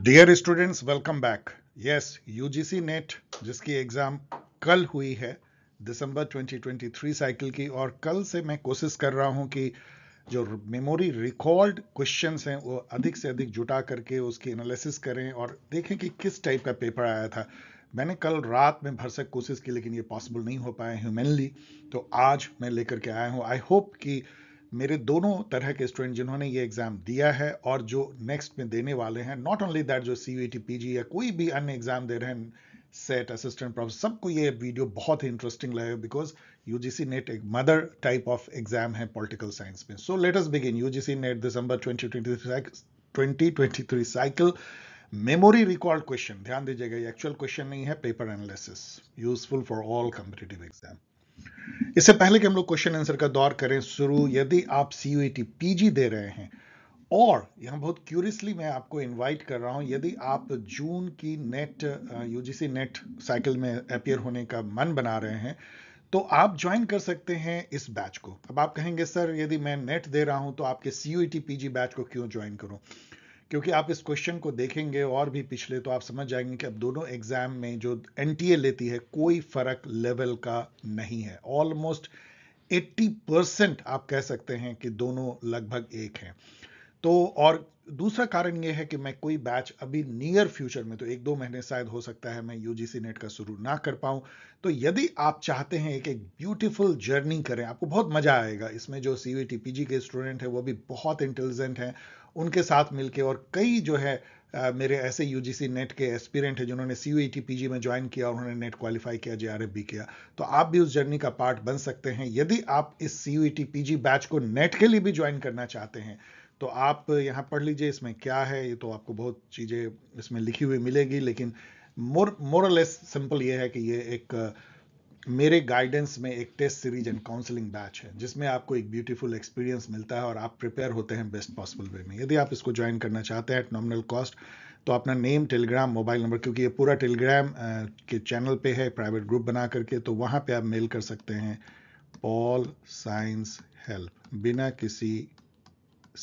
dear students welcome back yes UGC NET जिसकी exam कल हुई है दिसंबर 2023 साइकिल की और कल से मैं कोशिश कर रहा हूं कि जो मेमोरी रिकॉर्ड क्वेश्चंस हैं वो अधिक से अधिक जुटा करके उसकी एनालिसिस करें और देखें कि किस टाइप का पेपर आया था मैंने कल रात में भरसक कोशिश की लेकिन ये पॉसिबल नहीं हो पाया ह्यूमेनली तो आज मैं लेकर के आया हूँ आई होप कि मेरे दोनों तरह के स्टूडेंट जिन्होंने ये एग्ज़ाम दिया है और जो नेक्स्ट में देने वाले हैं नॉट ओनली दैट जो सी टी पीजी या कोई भी अन्य एग्ज़ाम दे रहे हैं सेट असिस्टेंट प्रोफेसर सबको ये वीडियो बहुत ही इंटरेस्टिंग लगे बिकॉज यूजीसी नेट एक मदर टाइप ऑफ एग्जाम है पॉलिटिकल साइंस में so let us begin UGC NET December twenty three cycle memory record question ध्यान दीजिएगा ये एक्चुअल क्वेश्चन नहीं है paper analysis useful for all competitive exam इससे पहले कि हम लोग क्वेश्चन आंसर का दौर करें शुरू यदि आप सी पीजी दे रहे हैं और यहां बहुत क्यूरियसली मैं आपको इनवाइट कर रहा हूं यदि आप जून की नेट यूजीसी नेट साइकिल में अपियर होने का मन बना रहे हैं तो आप ज्वाइन कर सकते हैं इस बैच को अब आप कहेंगे सर यदि मैं नेट दे रहा हूं तो आपके सी पीजी बैच को क्यों ज्वाइन करूं क्योंकि आप इस क्वेश्चन को देखेंगे और भी पिछले तो आप समझ जाएंगे कि अब दोनों एग्जाम में जो एन लेती है कोई फर्क लेवल का नहीं है ऑलमोस्ट 80 परसेंट आप कह सकते हैं कि दोनों लगभग एक हैं तो और दूसरा कारण यह है कि मैं कोई बैच अभी नियर फ्यूचर में तो एक दो महीने शायद हो सकता है मैं यूजीसी नेट का शुरू ना कर पाऊं तो यदि आप चाहते हैं एक एक ब्यूटीफुल जर्नी करें आपको बहुत मजा आएगा इसमें जो सी पीजी के स्टूडेंट हैं वो भी बहुत इंटेलिजेंट हैं उनके साथ मिलके और कई जो है आ, मेरे ऐसे सी नेट के एस्पिरेंट हैं जिन्होंने सी यू जी में ज्वाइन किया और उन्होंने नेट क्वालिफाई किया जे किया तो आप भी उस जर्नी का पार्ट बन सकते हैं यदि आप इस सी यू जी बैच को नेट के लिए भी ज्वाइन करना चाहते हैं तो आप यहाँ पढ़ लीजिए इसमें क्या है ये तो आपको बहुत चीज़ें इसमें लिखी हुई मिलेगी लेकिन मोर मोरलेस सिंपल ये है कि ये एक uh, मेरे गाइडेंस में एक test series and counselling batch है जिसमें आपको एक ब्यूटीफुल एक्सपीरियंस मिलता है और आप प्रिपेयर होते हैं बेस्ट पॉसिबल वे में यदि आप इसको ज्वाइन करना चाहते हैं एट नॉमिनल कॉस्ट तो अपना नेम टेलीग्राम मोबाइल नंबर क्योंकि ये पूरा टेलीग्राम के चैनल पे है प्राइवेट ग्रुप बना करके तो वहाँ पे आप मेल कर सकते हैं पॉल साइंस हेल्प बिना किसी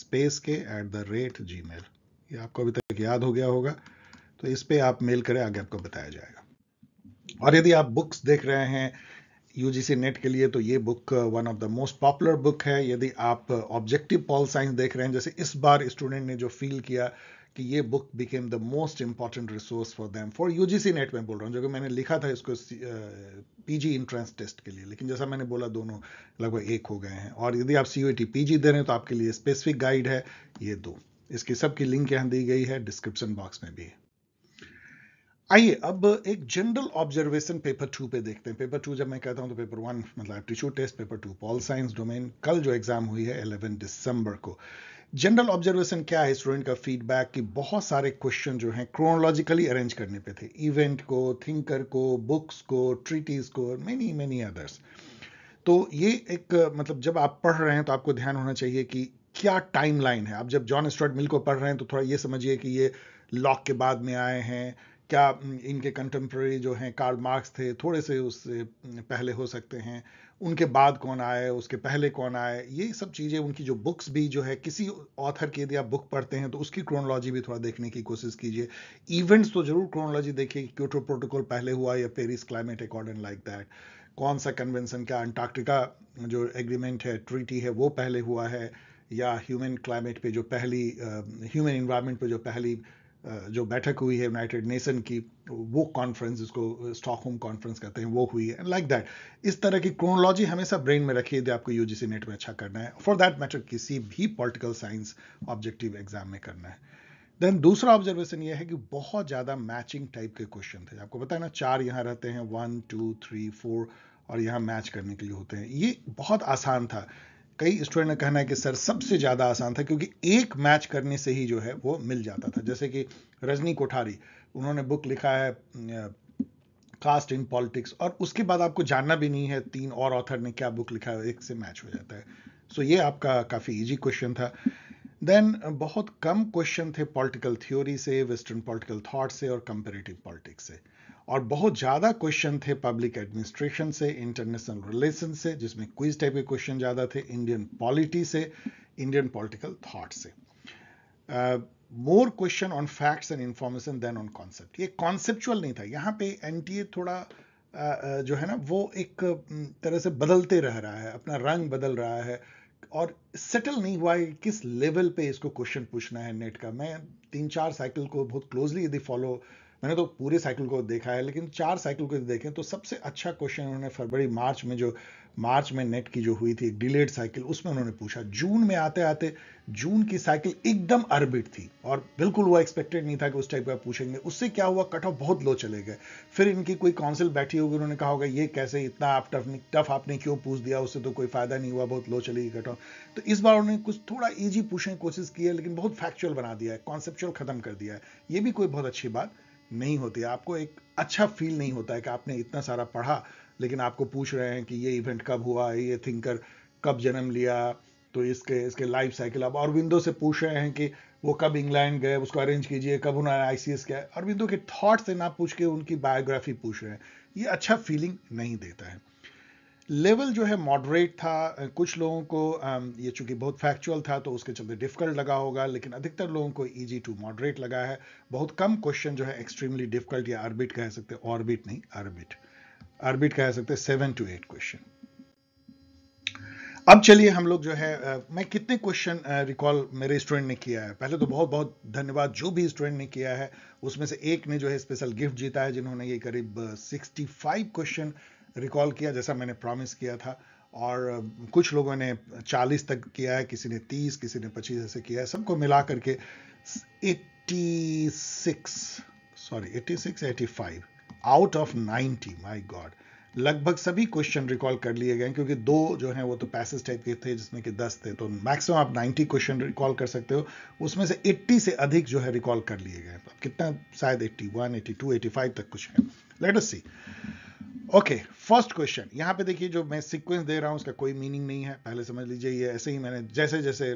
स्पेस के at the rate Gmail ये आपको अभी तक याद हो गया होगा तो इस पर आप मेल करें आगे आपको बताया जाएगा और यदि आप बुक्स देख रहे हैं यूजीसी नेट के लिए तो ये book one of the most popular book है यदि आप ऑब्जेक्टिव पॉल साइंस देख रहे हैं जैसे इस बार स्टूडेंट ने जो फील किया कि ये book became the most important resource for them for UGC NET में बोल रहा हूँ जो कि मैंने लिखा था इसको पीजी इंट्रेंस टेस्ट के लिए लेकिन जैसा मैंने बोला दोनों लगभग एक हो गए हैं और यदि आप सी पीजी दे रहे हैं तो आपके लिए स्पेसिफिक गाइड है ये दो इसकी सबकी लिंक यहाँ दी गई है डिस्क्रिप्शन बॉक्स में भी आइए अब एक जनरल ऑब्जर्वेशन पेपर टू पे देखते हैं पेपर टू जब मैं कहता हूं तो पेपर वन मतलब aptitude test paper two pol science domain कल जो एग्जाम हुई है 11 दिसंबर को जनरल ऑब्जर्वेशन क्या है स्टूडेंट का फीडबैक कि बहुत सारे क्वेश्चन जो हैं क्रोनोलॉजिकली अरेंज करने पे थे इवेंट को थिंकर को बुक्स को ट्रीटीज को मेनी मेनी अदर्स तो ये एक मतलब जब आप पढ़ रहे हैं तो आपको ध्यान होना चाहिए कि क्या टाइमलाइन है आप जब जॉन स्टॉट मिल को पढ़ रहे हैं तो थोड़ा ये समझिए कि ये लॉक के बाद में आए हैं क्या इनके कंटेम्प्रेरी जो हैं कार्ल मार्क्स थे थोड़े से उससे पहले हो सकते हैं उनके बाद कौन आए उसके पहले कौन आए ये सब चीज़ें उनकी जो बुक्स भी जो है किसी ऑथर के यदि आप बुक पढ़ते हैं तो उसकी क्रोनोलॉजी भी थोड़ा देखने की कोशिश कीजिए इवेंट्स तो ज़रूर क्रोनोलॉजी देखिए क्यूटो प्रोटोकॉल पहले हुआ या Paris climate accord like that कौन सा कन्वेंसन क्या अंटार्क्टिका जो एग्रीमेंट है ट्रीटी है वो पहले हुआ है या ह्यूमन क्लाइमेट पे जो पहली ह्यूमन uh, इन्वायरमेंट पे जो पहली uh, जो बैठक हुई है यूनाइटेड नेशन की वो कॉन्फ्रेंस जिसको स्टॉकहोम कॉन्फ्रेंस कहते हैं वो हुई है एंड लाइक दैट इस तरह की क्रोनोलॉजी हमेशा ब्रेन में रखिए यदि आपको यूजीसी नेट में अच्छा करना है फॉर दैट मैटर किसी भी पॉलिटिकल साइंस ऑब्जेक्टिव एग्जाम में करना है देन दूसरा ऑब्जर्वेशन ये है कि बहुत ज़्यादा मैचिंग टाइप के क्वेश्चन थे आपको बताया ना चार यहाँ रहते हैं वन टू थ्री फोर और यहाँ मैच करने के लिए होते हैं ये बहुत आसान था कई स्टूडेंट का कहना है कि सर सबसे ज़्यादा आसान था क्योंकि एक मैच करने से ही जो है वो मिल जाता था जैसे कि रजनी कोठारी उन्होंने बुक लिखा है कास्ट इन पॉलिटिक्स और उसके बाद आपको जानना भी नहीं है तीन और ऑथर ने क्या बुक लिखा है एक से मैच हो जाता है सो so ये आपका काफ़ी ईजी क्वेश्चन था देन बहुत कम क्वेश्चन थे पॉलिटिकल थ्योरी से वेस्टर्न पॉलिटिकल थाट से और कंपेरेटिव पॉलिटिक्स से और बहुत ज़्यादा क्वेश्चन थे पब्लिक एडमिनिस्ट्रेशन से इंटरनेशनल रिलेशन से जिसमें क्विज टाइप के क्वेश्चन ज़्यादा थे इंडियन पॉलिटी से इंडियन पॉलिटिकल थाट से more question on facts and information than on concept ये कॉन्सेप्चुअल नहीं था यहाँ पे एन थोड़ा uh, uh, जो है ना वो एक um, तरह से बदलते रह रहा है अपना रंग बदल रहा है और सेटल नहीं हुआ है किस लेवल पे इसको क्वेश्चन पूछना है नेट का मैं तीन चार साइकिल को बहुत क्लोजली यदि फॉलो मैंने तो पूरे साइकिल को देखा है लेकिन चार साइकिल को देखें तो सबसे अच्छा क्वेश्चन उन्होंने फरवरी मार्च में जो मार्च में नेट की जो हुई थी डिलेड साइकिल उसमें उन्होंने पूछा जून में आते आते जून की साइकिल एकदम अर्बिट थी और बिल्कुल वो एक्सपेक्टेड नहीं था कि उस टाइप का पूछेंगे उससे क्या हुआ कट ऑफ बहुत लो चले गए फिर इनकी कोई काउंसिल बैठी होगी उन्होंने कहा होगा ये कैसे इतना आप टफ टफ आपने क्यों पूछ दिया उससे तो कोई फायदा नहीं हुआ बहुत लो चलेगी कट ऑफ तो इस बार उन्होंने कुछ थोड़ा ईजी पूछने की कोशिश की है लेकिन बहुत फैक्चुअल बना दिया है कॉन्सेप्चुअल खत्म कर दिया है ये भी कोई बहुत अच्छी बात नहीं होती आपको एक अच्छा फील नहीं होता है कि आपने इतना सारा पढ़ा लेकिन आपको पूछ रहे हैं कि ये इवेंट कब हुआ ये थिंकर कब जन्म लिया तो इसके इसके लाइफ साइकिल अब अरविंदो से पूछ रहे हैं कि वो कब इंग्लैंड गए उसको अरेंज कीजिए कब उन्होंने आई सी एस किया अरविंदो के थॉट से ना पूछ के उनकी बायोग्राफी पूछ रहे हैं ये अच्छा फीलिंग नहीं देता है लेवल जो है मॉडरेट था कुछ लोगों को ये चूंकि बहुत फैक्चुअल था तो उसके चलते डिफिकल्ट लगा होगा लेकिन अधिकतर लोगों को ईजी टू मॉडरेट लगा है बहुत कम क्वेश्चन जो है एक्सट्रीमली डिफिकल्ट या आर्बिट कह सकते हैं ऑर्बिट नहीं आर्बिट आर्बिट कह सकते हैं सेवन टू एट क्वेश्चन अब चलिए हम लोग जो है आ, मैं कितने क्वेश्चन रिकॉल मेरे स्टूडेंट ने किया है पहले तो बहुत बहुत धन्यवाद जो भी स्टूडेंट ने किया है उसमें से एक ने जो है स्पेशल गिफ्ट जीता है जिन्होंने ये करीब 65 क्वेश्चन रिकॉल किया जैसा मैंने प्रॉमिस किया था और कुछ लोगों ने 40 तक किया है किसी ने 30 किसी ने 25 ऐसे किया है सबको मिला करके 86 sorry 86 85 out of 90 my god लगभग सभी क्वेश्चन रिकॉल कर लिए गए क्योंकि दो जो हैं वो तो पैसेज टाइप के थे जिसमें कि 10 थे तो मैक्सिमम आप 90 क्वेश्चन रिकॉल कर सकते हो उसमें से 80 से अधिक जो है रिकॉल कर लिए गए तो कितना शायद 81 82 85 तक कुछ है let us see okay first question यहां पे देखिए जो मैं सीक्वेंस दे रहा हूं उसका कोई मीनिंग नहीं है पहले समझ लीजिए ये ऐसे ही मैंने जैसे जैसे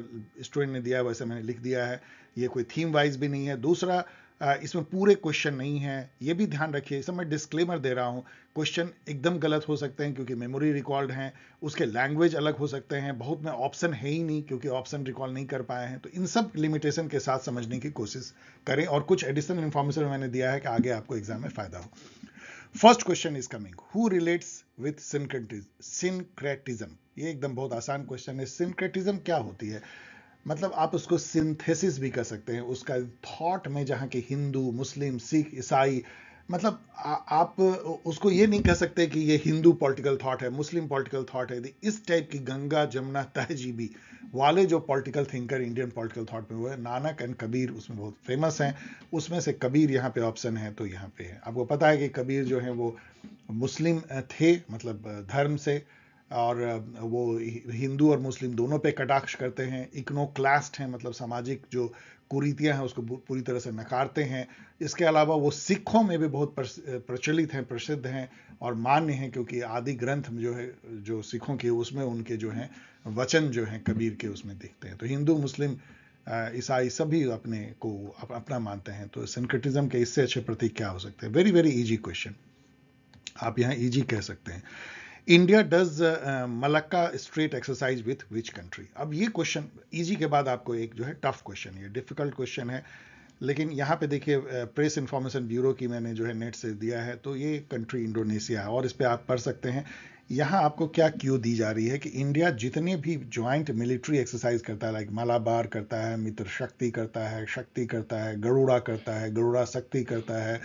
स्टूडेंट ने दिया वैसे मैंने लिख दिया है ये कोई थीम वाइज भी नहीं है दूसरा इसमें पूरे क्वेश्चन नहीं है ये भी ध्यान रखिए इसमें मैं डिस्क्लेमर दे रहा हूँ क्वेश्चन एकदम गलत हो सकते हैं क्योंकि मेमोरी रिकॉर्ड हैं उसके लैंग्वेज अलग हो सकते हैं बहुत में ऑप्शन है ही नहीं क्योंकि ऑप्शन रिकॉल नहीं कर पाए हैं तो इन सब लिमिटेशन के साथ समझने की कोशिश करें और कुछ एडिशनल इन्फॉर्मेशन मैंने दिया है कि आगे आपको एग्जाम में फ़ायदा हो first question is coming who relates with syncretism ये एकदम बहुत आसान क्वेश्चन है सिंक्रेटिज्म क्या होती है मतलब आप उसको सिंथेसिस भी कर सकते हैं उसका थॉट में जहां के हिंदू मुस्लिम सिख ईसाई मतलब आ, आप उसको ये नहीं कह सकते कि ये हिंदू पॉलिटिकल थॉट है मुस्लिम पॉलिटिकल थॉट है इस टाइप की गंगा जमुना तहजीबी वाले जो political thinker Indian political thought में हुए हैं नानक एंड कबीर उसमें बहुत फेमस हैं उसमें से कबीर यहाँ पे ऑप्शन है तो यहाँ पे है आपको पता है कि कबीर जो है वो मुस्लिम थे मतलब धर्म से और वो हिंदू और मुस्लिम दोनों पे कटाक्ष करते हैं इकनो क्लास्ट हैं मतलब सामाजिक जो कुरीतियाँ हैं उसको पूरी तरह से नकारते हैं इसके अलावा वो सिखों में भी बहुत प्रचलित हैं प्रसिद्ध हैं और मान्य हैं क्योंकि आदि ग्रंथ जो है जो सिखों के उसमें उनके जो हैं वचन जो हैं कबीर के उसमें दिखते हैं तो हिंदू मुस्लिम ईसाई सभी अपने को अपना मानते हैं तो सिंक्रेटिज्म के इससे अच्छे प्रतीक क्या हो सकते हैं वेरी वेरी ईजी क्वेश्चन आप यहाँ ईजी कह सकते हैं India does Malacca strait exercise with which country अब ये क्वेश्चन इजी के बाद आपको एक जो है टफ क्वेश्चन ये डिफिकल्ट क्वेश्चन है लेकिन यहाँ पे देखिए प्रेस इंफॉर्मेशन ब्यूरो की मैंने जो है नेट से दिया है तो ये कंट्री इंडोनेशिया है और इस पर आप पढ़ सकते हैं यहाँ आपको क्या क्यू दी जा रही है कि इंडिया जितने भी ज्वाइंट मिलिट्री एक्सरसाइज करता है लाइक मालाबार करता है मित्र शक्ति करता है शक्ति करता है गरुड़ा करता है गरुड़ा शक्ति करता है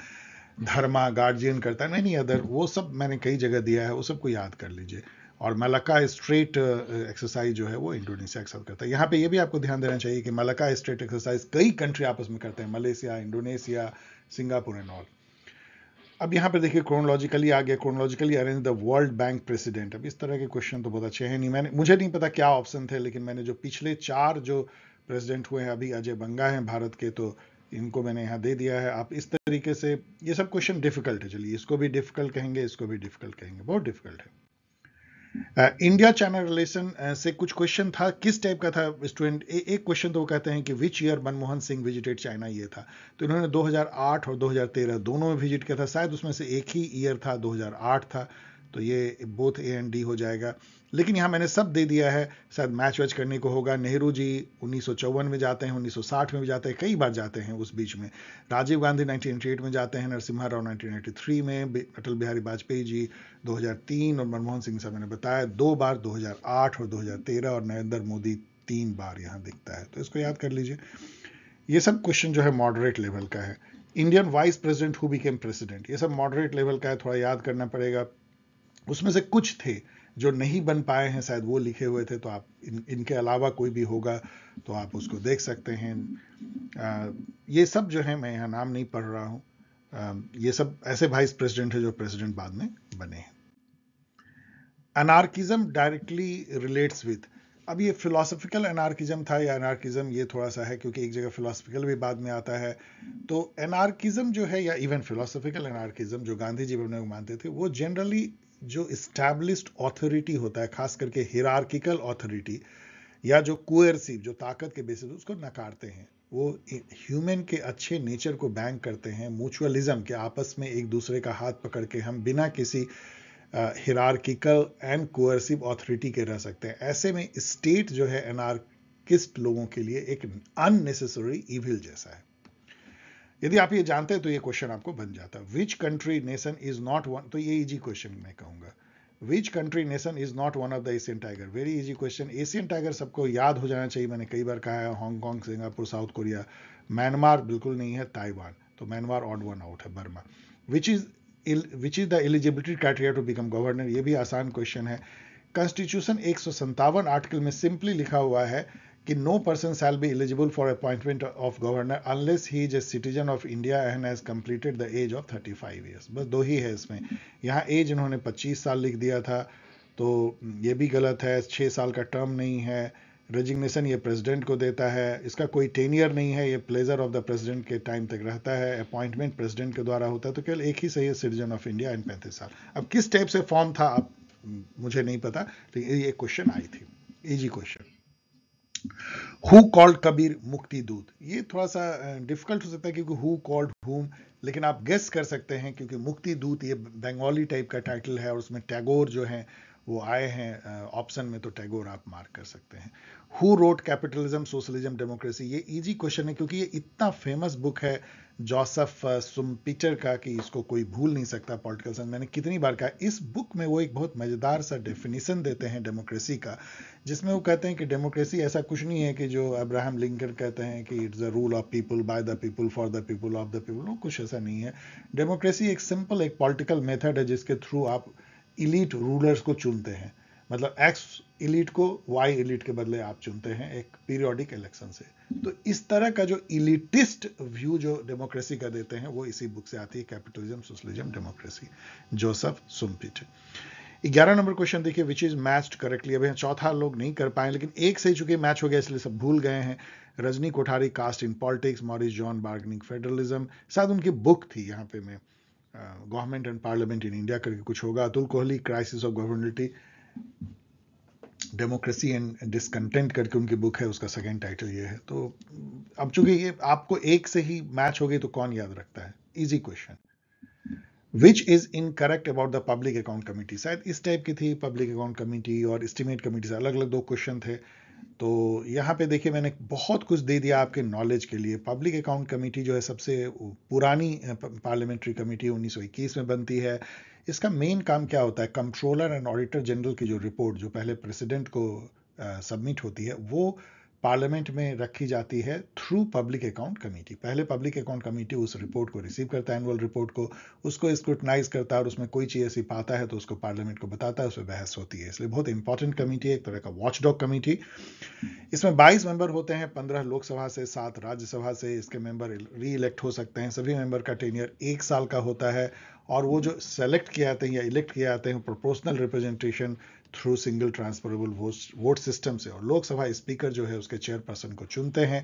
धर्मा गार्जियन करता है मैनी अदर वो सब मैंने कई जगह दिया है वो सबको याद कर लीजिए और मलका स्ट्रेट एक्सरसाइज uh, जो है वो इंडोनेशिया एक्सेप्ट करता है यहाँ पे ये भी आपको ध्यान देना चाहिए कि मलका स्ट्रेट एक्सरसाइज कई कंट्री आपस में करते हैं Malaysia Indonesia Singapore and all अब यहाँ पर देखिए क्रोनोलॉजिकली आ गया chronologically arrange the World Bank president अब इस तरह के क्वेश्चन तो बहुत अच्छे हैं नहीं मैंने मुझे नहीं पता क्या ऑप्शन थे लेकिन मैंने जो पिछले चार जो प्रेसिडेंट हुए हैं अभी अजय बंगा हैं भारत के तो इनको मैंने यहाँ दे दिया है आप इस तरीके से ये सब क्वेश्चन डिफिकल्ट है चलिए इसको भी डिफिकल्ट कहेंगे इसको भी डिफिकल्ट कहेंगे बहुत डिफिकल्ट है इंडिया चाइना रिलेशन से कुछ क्वेश्चन था किस टाइप का था स्टूडेंट एक क्वेश्चन तो वो कहते हैं कि which year Manmohan Singh visited China ये था तो इन्होंने 2008 और 2013 दोनों में विजिट किया था शायद उसमें से एक ही ईयर था 2008 था तो ये बोथ ए एंड डी हो जाएगा लेकिन यहां मैंने सब दे दिया है शायद मैच वैच करने को होगा नेहरू जी उन्नीस में जाते हैं उन्नीस में भी जाते हैं कई बार जाते हैं उस बीच में राजीव गांधी नाइनटीन में जाते हैं नरसिम्हा राव नाइनटीन में अटल बिहारी वाजपेयी जी 2003 और मनमोहन सिंह साहब मैंने बताया दो बार 2008 और 2013 और नरेंद्र मोदी तीन बार यहां दिखता है तो इसको याद कर लीजिए ये सब क्वेश्चन जो है मॉडरेट लेवल का है Indian vice president who became president ये सब मॉडरेट लेवल का है थोड़ा याद करना पड़ेगा उसमें से कुछ थे जो नहीं बन पाए हैं शायद वो लिखे हुए थे तो आप इन इनके अलावा कोई भी होगा तो आप उसको देख सकते हैं आ, ये सब जो है मैं यहाँ नाम नहीं पढ़ रहा हूँ ये सब ऐसे वाइस प्रेसिडेंट है जो प्रेसिडेंट बाद में बने हैं अनार्किज्म डायरेक्टली रिलेट्स विथ अब ये फिलोसफिकल एनार्किज्म था या एनार्किज्म ये थोड़ा सा है क्योंकि एक जगह फिलोसफिकल भी बाद में आता है तो एनार्किज्म जो है या इवन फिलोसफिकल एनार्किज्म जो गांधी जी बने मानते थे वो जनरली जो इस्टैब्लिश्ड ऑथोरिटी होता है खास करके हिरार्किकल ऑथोरिटी या जो कुएरसिव जो ताकत के बेसिस उसको नकारते हैं वो ह्यूमन के अच्छे नेचर को बैंक करते हैं म्यूचुअलिज्म के आपस में एक दूसरे का हाथ पकड़ के हम बिना किसी हिरार्किकल एंड कोअर्सिव ऑथोरिटी के रह सकते हैं ऐसे में स्टेट जो है एनार्किस्ट लोगों के लिए एक अननेसेसरी इविल जैसा है यदि आप ये जानते हैं तो ये क्वेश्चन आपको बन जाता है which country nation is not one तो ये इजी क्वेश्चन मैं कहूंगा which country nation is not one of the Asian tiger very easy question Asian tiger सबको याद हो जाना चाहिए मैंने कई बार कहा है Hong Kong Singapore South Korea Myanmar बिल्कुल नहीं है ताइवान तो म्यांमार ऑड वन आउट है Burma which is which is the eligibility criteria to become governor ये भी आसान क्वेश्चन है कॉन्स्टिट्यूशन एक आर्टिकल में सिंपली लिखा हुआ है कि person shall be be for appointment of governor unless he he is a citizen of India and has completed the age of 35 years बस दो ही है इसमें यहाँ एज इन्होंने 25 साल लिख दिया था तो ये भी गलत है छः साल का टर्म नहीं है रेजिग्नेशन ये प्रेसिडेंट को देता है इसका कोई टेनियर नहीं है ये प्लेजर ऑफ द प्रेसिडेंट के टाइम तक रहता है अपॉइंटमेंट प्रेसिडेंट के द्वारा होता है तो केवल एक ही सही है सिटीजन ऑफ इंडिया एंड पैंतीस साल अब किस टाइप से फॉर्म था अब मुझे नहीं पता लेकिन ये क्वेश्चन आई थी easy question who called Kabir मुक्ति दूत ये थोड़ा सा डिफिकल्ट हो सकता है क्योंकि हु कॉल्ड हुम लेकिन आप गेस कर सकते हैं क्योंकि मुक्ति दूत ये बंगाली टाइप का टाइटल है और उसमें टैगोर जो है वो आए हैं ऑप्शन में तो टैगोर आप मार्क कर सकते हैं who wrote capitalism socialism democracy ये इजी क्वेश्चन है क्योंकि ये इतना फेमस बुक है जॉसफ uh, पीटर का कि इसको कोई भूल नहीं सकता पॉलिटिकल साइंस मैंने कितनी बार कहा इस बुक में वो एक बहुत मज़ेदार सा डेफिनेशन देते हैं डेमोक्रेसी का जिसमें वो कहते हैं कि डेमोक्रेसी ऐसा कुछ नहीं है कि जो अब्राहम लिंकन कहते हैं कि it's a rule of people by the people for the people of the people वो कुछ ऐसा नहीं है डेमोक्रेसी एक सिंपल एक पॉलिटिकल मेथड है जिसके थ्रू आप इलीट रूलर्स को चुनते हैं मतलब एक्स इलीट को वाई इलीट के बदले आप चुनते हैं एक पीरियोडिक इलेक्शन से तो इस तरह का जो इलिटिस्ट व्यू जो डेमोक्रेसी का देते हैं वो इसी बुक से आती है capitalism socialism democracy Joseph Schumpeter ग्यारह नंबर क्वेश्चन देखिए विच इज मैच्ड करेक्टली अभी चौथा लोग नहीं कर पाए लेकिन एक से चुके मैच हो गया इसलिए सब भूल गए हैं Rajni Kothari caste in politics Morris Jones bargaining federalism शायद उनकी बुक थी यहाँ पे मैं government and parliament in India करके कुछ होगा Atul Kohli crisis of governability democracy and discontent करके उनकी बुक है उसका सेकेंड टाइटल ये है तो अब चूंकि ये आपको एक से ही मैच हो गई तो कौन याद रखता है easy question which is incorrect about the public account committee शायद इस टाइप की थी पब्लिक अकाउंट कमेटी और इस्टीमेट कमेटी से अलग अलग दो क्वेश्चन थे तो यहाँ पे देखिए मैंने बहुत कुछ दे दिया आपके नॉलेज के लिए पब्लिक अकाउंट कमेटी जो है सबसे पुरानी पार्लियामेंट्री कमेटी 1921 में बनती है इसका मेन काम क्या होता है कंट्रोलर एंड ऑडिटर जनरल की जो रिपोर्ट जो पहले प्रेसिडेंट को सबमिट होती है वो पार्लियामेंट में रखी जाती है थ्रू पब्लिक अकाउंट कमेटी पहले पब्लिक अकाउंट कमेटी उस रिपोर्ट को रिसीव करता है एनुअल रिपोर्ट को उसको स्क्रूटनाइज करता है और उसमें कोई चीज़ ऐसी पाता है तो उसको पार्लियामेंट को बताता है उसमें बहस होती है इसलिए बहुत इंपॉर्टेंट कमेटी है एक तरह का वॉच डॉग कमेटी इसमें बाईस मेंबर होते हैं पंद्रह लोकसभा से सात राज्यसभा से इसके मेंबर री इलेक्ट हो सकते हैं सभी मेंबर का टेनियर एक साल का होता है और वो जो सेलेक्ट किए जाते हैं या इलेक्ट किए जाते हैं proportional representation through single transferable vote system से और लोकसभा स्पीकर जो है उसके चेयरपर्सन को चुनते हैं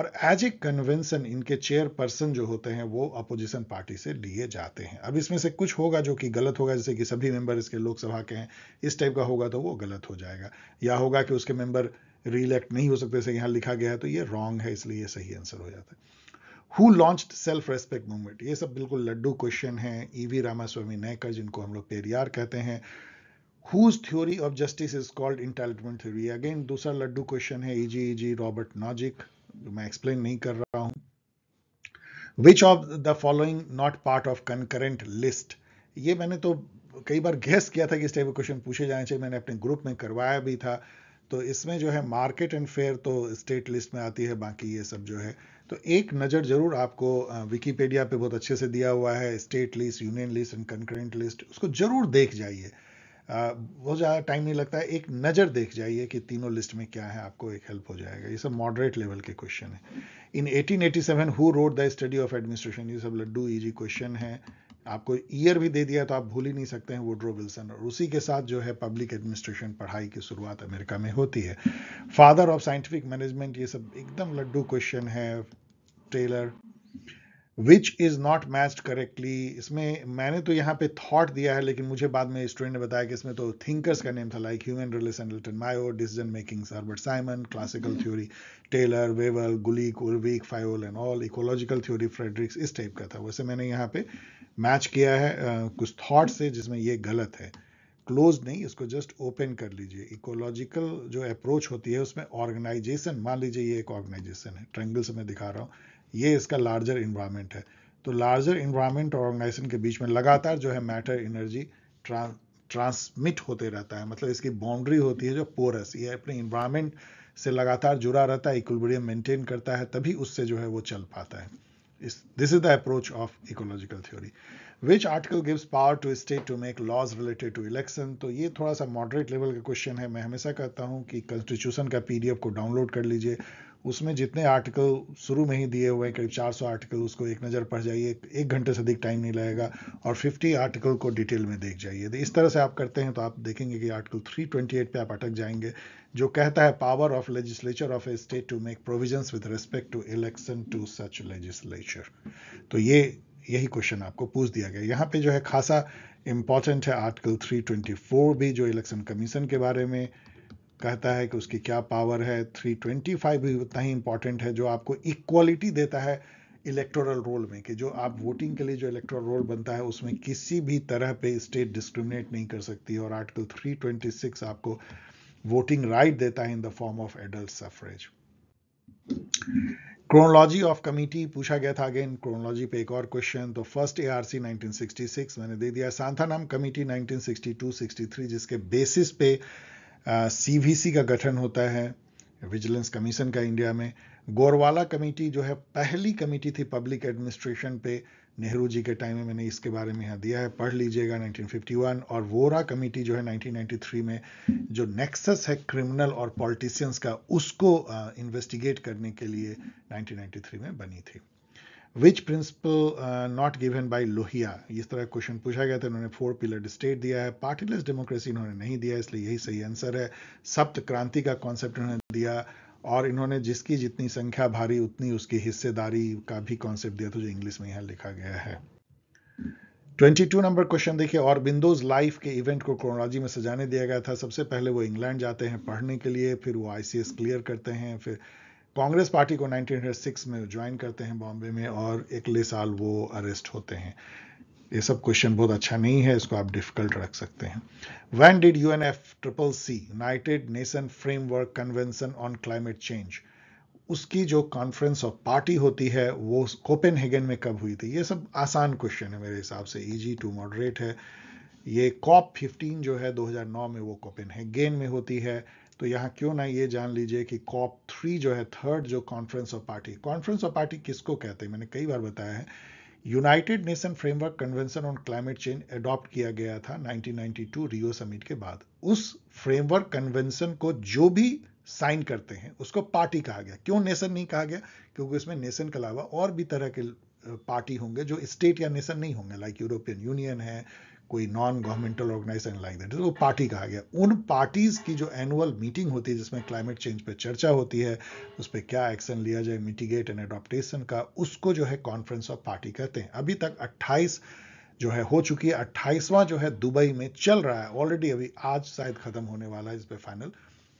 और एज ए कन्वेंशन इनके चेयरपर्सन जो होते हैं वो अपोजिशन पार्टी से लिए जाते हैं अब इसमें से कुछ होगा जो कि गलत होगा जैसे कि सभी मेंबर इसके लोकसभा के हैं इस टाइप का होगा तो वो गलत हो जाएगा या होगा कि उसके मेंबर रीइलेक्ट नहीं हो सकते जैसे लिखा गया है तो ये रॉन्ग है इसलिए ये सही आंसर हो जाता है who launch self respect movement ये सब बिल्कुल लड्डू क्वेश्चन है ई वी रामास्वामी नयकर जिनको हम लोग पेरियार कहते हैं whose theory of justice is called entitlement theory again दूसरा लड्डू क्वेश्चन है ई जी जी रॉबर्ट नॉजिक जो मैं एक्सप्लेन नहीं कर रहा हूं which of the following not part of concurrent list ये मैंने तो कई बार गैस किया था कि इस टाइप के क्वेश्चन पूछे जाने चाहिए मैंने अपने ग्रुप में करवाया भी था तो इसमें जो है मार्केट एंड फेयर तो स्टेट लिस्ट में आती है बाकी ये सब जो है तो एक नज़र जरूर आपको विकीपीडिया पे बहुत अच्छे से दिया हुआ है state list union list and concurrent list उसको जरूर देख जाइए बहुत ज़्यादा टाइम नहीं लगता है एक नज़र देख जाइए कि तीनों लिस्ट में क्या है आपको एक हेल्प हो जाएगा ये सब मॉडरेट लेवल के क्वेश्चन है in 1887 who wrote the study of administration ये सब लड्डू ईजी क्वेश्चन है आपको ईयर भी दे दिया तो आप भूल ही नहीं सकते हैं वुड्रो विल्सन और उसी के साथ जो है पब्लिक एडमिनिस्ट्रेशन पढ़ाई की शुरुआत अमेरिका में होती है फादर ऑफ साइंटिफिक मैनेजमेंट ये सब एकदम लड्डू क्वेश्चन है Taylor which is not matched correctly इसमें मैंने तो यहाँ पे थॉट दिया है लेकिन मुझे बाद में स्टूडेंट ने बताया कि इसमें तो थिंकर्स का नेम था like human relations and Elton Mayo decision making Herbert Simon classical theory Taylor Weber Gulick Urwick Fayol and all ecological theory Fred Riggs इस टाइप का था वैसे मैंने यहाँ पे मैच किया है uh, कुछ थॉट से जिसमें ये गलत है क्लोज नहीं इसको जस्ट ओपन कर लीजिए इकोलॉजिकल जो अप्रोच होती है उसमें ऑर्गेनाइजेशन मान लीजिए ये एक ऑर्गेनाइजेशन है ट्रेंगल से मैं दिखा रहा हूँ ये इसका लार्जर इन्वायरमेंट है तो लार्जर इन्वायरमेंट और ऑर्गेनाइजेशन के बीच में लगातार जो है मैटर एनर्जी ट्रांसमिट होते रहता है मतलब इसकी बाउंड्री होती है जो पोरस ये अपने इन्वायरमेंट से लगातार जुड़ा रहता है इक्विलिब्रियम मेंटेन करता है तभी उससे जो है वो चल पाता है this is the approach of ecological theory which article gives power to state to make laws related to election तो ये थोड़ा सा मॉडरेट लेवल का क्वेश्चन है मैं हमेशा कहता हूँ कि कॉन्स्टिट्यूशन का पीडीएफ को डाउनलोड कर लीजिए उसमें जितने आर्टिकल शुरू में ही दिए हुए हैं करीब 400 आर्टिकल उसको एक नज़र पढ़ जाइए एक घंटे से अधिक टाइम नहीं लगेगा और 50 आर्टिकल को डिटेल में देख जाइए तो इस तरह से आप करते हैं तो आप देखेंगे कि आर्टिकल 328 पे आप अटक जाएंगे जो कहता है power of legislature of a state to make provisions with respect to election to such legislature तो ये यही क्वेश्चन आपको पूछ दिया गया यहाँ पे जो है खासा इंपॉर्टेंट है आर्टिकल 324 भी जो इलेक्शन कमीशन के बारे में कहता है कि उसकी क्या पावर है 325 भी उतना ही इंपॉर्टेंट है जो आपको इक्वालिटी देता है इलेक्टोरल रोल में कि जो आप वोटिंग के लिए जो इलेक्टोरल रोल बनता है उसमें किसी भी तरह पे स्टेट डिस्क्रिमिनेट नहीं कर सकती और आर्टिकल 326 आपको वोटिंग राइट देता है in the form of adult suffrage chronology of committee पूछा गया था अगेन क्रोनोलॉजी पे एक और क्वेश्चन तो फर्स्ट एआरसी 1966 मैंने दे दिया सांथानाम कमिटी 1962-63 जिसके बेसिस पे सीवीसी का गठन होता है विजिलेंस कमीशन का इंडिया में गोरवाला कमेटी जो है पहली कमेटी थी पब्लिक एडमिनिस्ट्रेशन पे नेहरू जी के टाइम में मैंने इसके बारे में यहाँ दिया है पढ़ लीजिएगा 1951 और वोरा कमेटी जो है 1993 में जो नेक्सस है क्रिमिनल और पॉलिटिशियंस का उसको इन्वेस्टिगेट करने के लिए 1993 में बनी थी which principle not given by Lohia इस तरह क्वेश्चन पूछा गया था उन्होंने फोर पिलर स्टेट दिया है पार्टीलेस डेमोक्रेसी इन्होंने नहीं दिया इसलिए यही सही आंसर है सप्त क्रांति का कॉन्सेप्ट इन्होंने दिया और इन्होंने जिसकी जितनी संख्या भारी उतनी उसकी हिस्सेदारी का भी कॉन्सेप्ट दिया था जो इंग्लिश में यहाँ लिखा गया है 22 नंबर क्वेश्चन देखिए और बिंदोज लाइफ के इवेंट को क्रोनोलॉजी में सजाने दिया गया था सबसे पहले वो इंग्लैंड जाते हैं पढ़ने के लिए फिर वो आईसीएस क्लियर करते हैं फिर कांग्रेस पार्टी को 1906 में ज्वाइन करते हैं बॉम्बे में और अगले साल वो अरेस्ट होते हैं ये सब क्वेश्चन बहुत अच्छा नहीं है इसको आप डिफिकल्ट रख सकते हैं when did U N F triple C United Nation framework convention on climate change उसकी जो कॉन्फ्रेंस ऑफ पार्टी होती है वो हेगन में कब हुई थी ये सब आसान क्वेश्चन है मेरे हिसाब से ईजी टू मॉडरेट है ये कॉप 15 जो है 2009 में वो हेगेन में होती है तो यहाँ क्यों ना ये जान लीजिए कि कॉप थ्री जो है थर्ड जो conference of party conference of party किसको कहते हैं मैंने कई बार बताया है United Nation framework convention on climate change adopt किया गया था 1992 रियो समिट के बाद उस फ्रेमवर्क कन्वेंशन को जो भी साइन करते हैं उसको पार्टी कहा गया क्यों नेशन नहीं कहा गया क्योंकि इसमें नेशन के अलावा और भी तरह के पार्टी होंगे जो स्टेट या नेशन नहीं होंगे लाइक यूरोपियन यूनियन है कोई non governmental organisation like that वो पार्टी कहा गया उन पार्टीज़ की जो एनुअल मीटिंग होती है जिसमें क्लाइमेट चेंज पे चर्चा होती है उस पर क्या एक्शन लिया जाए मिटिगेट एंड एडोप्टेशन का उसको जो है कॉन्फ्रेंस ऑफ पार्टी कहते हैं अभी तक 28 जो है हो चुकी है अट्ठाईसवां जो है दुबई में चल रहा है ऑलरेडी अभी आज शायद खत्म होने वाला है इस पर फाइनल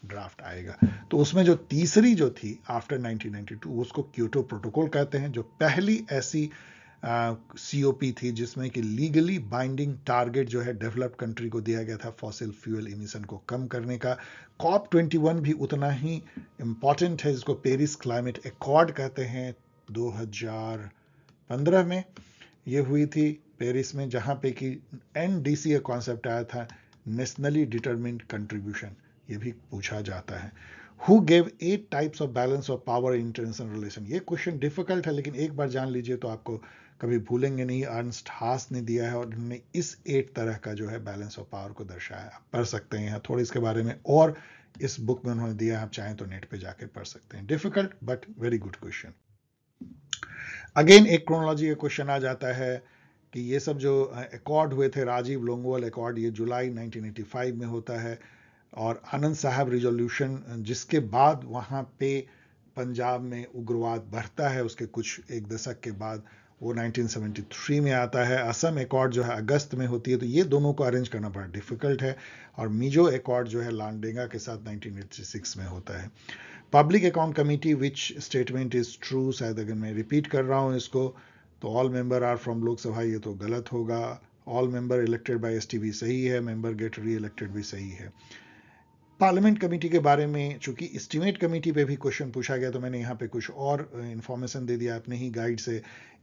ड्राफ्ट आएगा तो उसमें जो तीसरी जो थी आफ्टर 1992 उसको क्योटो प्रोटोकॉल कहते हैं जो पहली ऐसी सीओपी uh, थी जिसमें कि लीगली बाइंडिंग टारगेट जो है डेवलप्ड कंट्री को दिया गया था फॉसिल फ्यूल इमिशन को कम करने का कॉप 21 भी उतना ही इम्पॉर्टेंट है जिसको पेरिस क्लाइमेट एकॉर्ड कहते हैं 2015 में ये हुई थी पेरिस में जहाँ पे कि एन डी सी कॉन्सेप्ट आया था नेशनली डिटर्मिंड कंट्रीब्यूशन ये भी पूछा जाता है who gave eight types of balance of power international relation ये क्वेश्चन डिफिकल्ट है लेकिन एक बार जान लीजिए तो आपको कभी भूलेंगे नहीं अर्नस्ट हास ने दिया है और उन्होंने इस एट तरह का जो है बैलेंस ऑफ पावर को दर्शाया आप पढ़ सकते हैं थोड़े इसके बारे में और इस बुक में उन्होंने दिया है आप चाहें तो नेट पे जाके पढ़ सकते हैं difficult but very good question again एक क्रोनोलॉजी का क्वेश्चन आ जाता है कि ये सब जो अकॉर्ड हुए थे राजीव लोंगोवाल अकॉर्ड ये जुलाई 1985 में होता है और आनंद साहब रिजोल्यूशन जिसके बाद वहाँ पे पंजाब में उग्रवाद बढ़ता है उसके कुछ एक दशक के बाद वो 1973 में आता है असम एकॉर्ड जो है अगस्त में होती है तो ये दोनों को अरेंज करना बड़ा डिफिकल्ट है और मिजो एकॉर्ड जो है लांडेगा के साथ 1986 में होता है public account committee which statement is true शायद अगर मैं रिपीट कर रहा हूँ इसको तो all member are from Lok Sabha ये तो गलत होगा all member elected by as सही है मेंबर गेट री इलेक्टेड भी सही है पार्लियामेंट कमेटी के बारे में चूंकि इस्टीमेट कमेटी पे भी क्वेश्चन पूछा गया तो मैंने यहाँ पे कुछ और इन्फॉर्मेशन दे दिया अपने ही गाइड से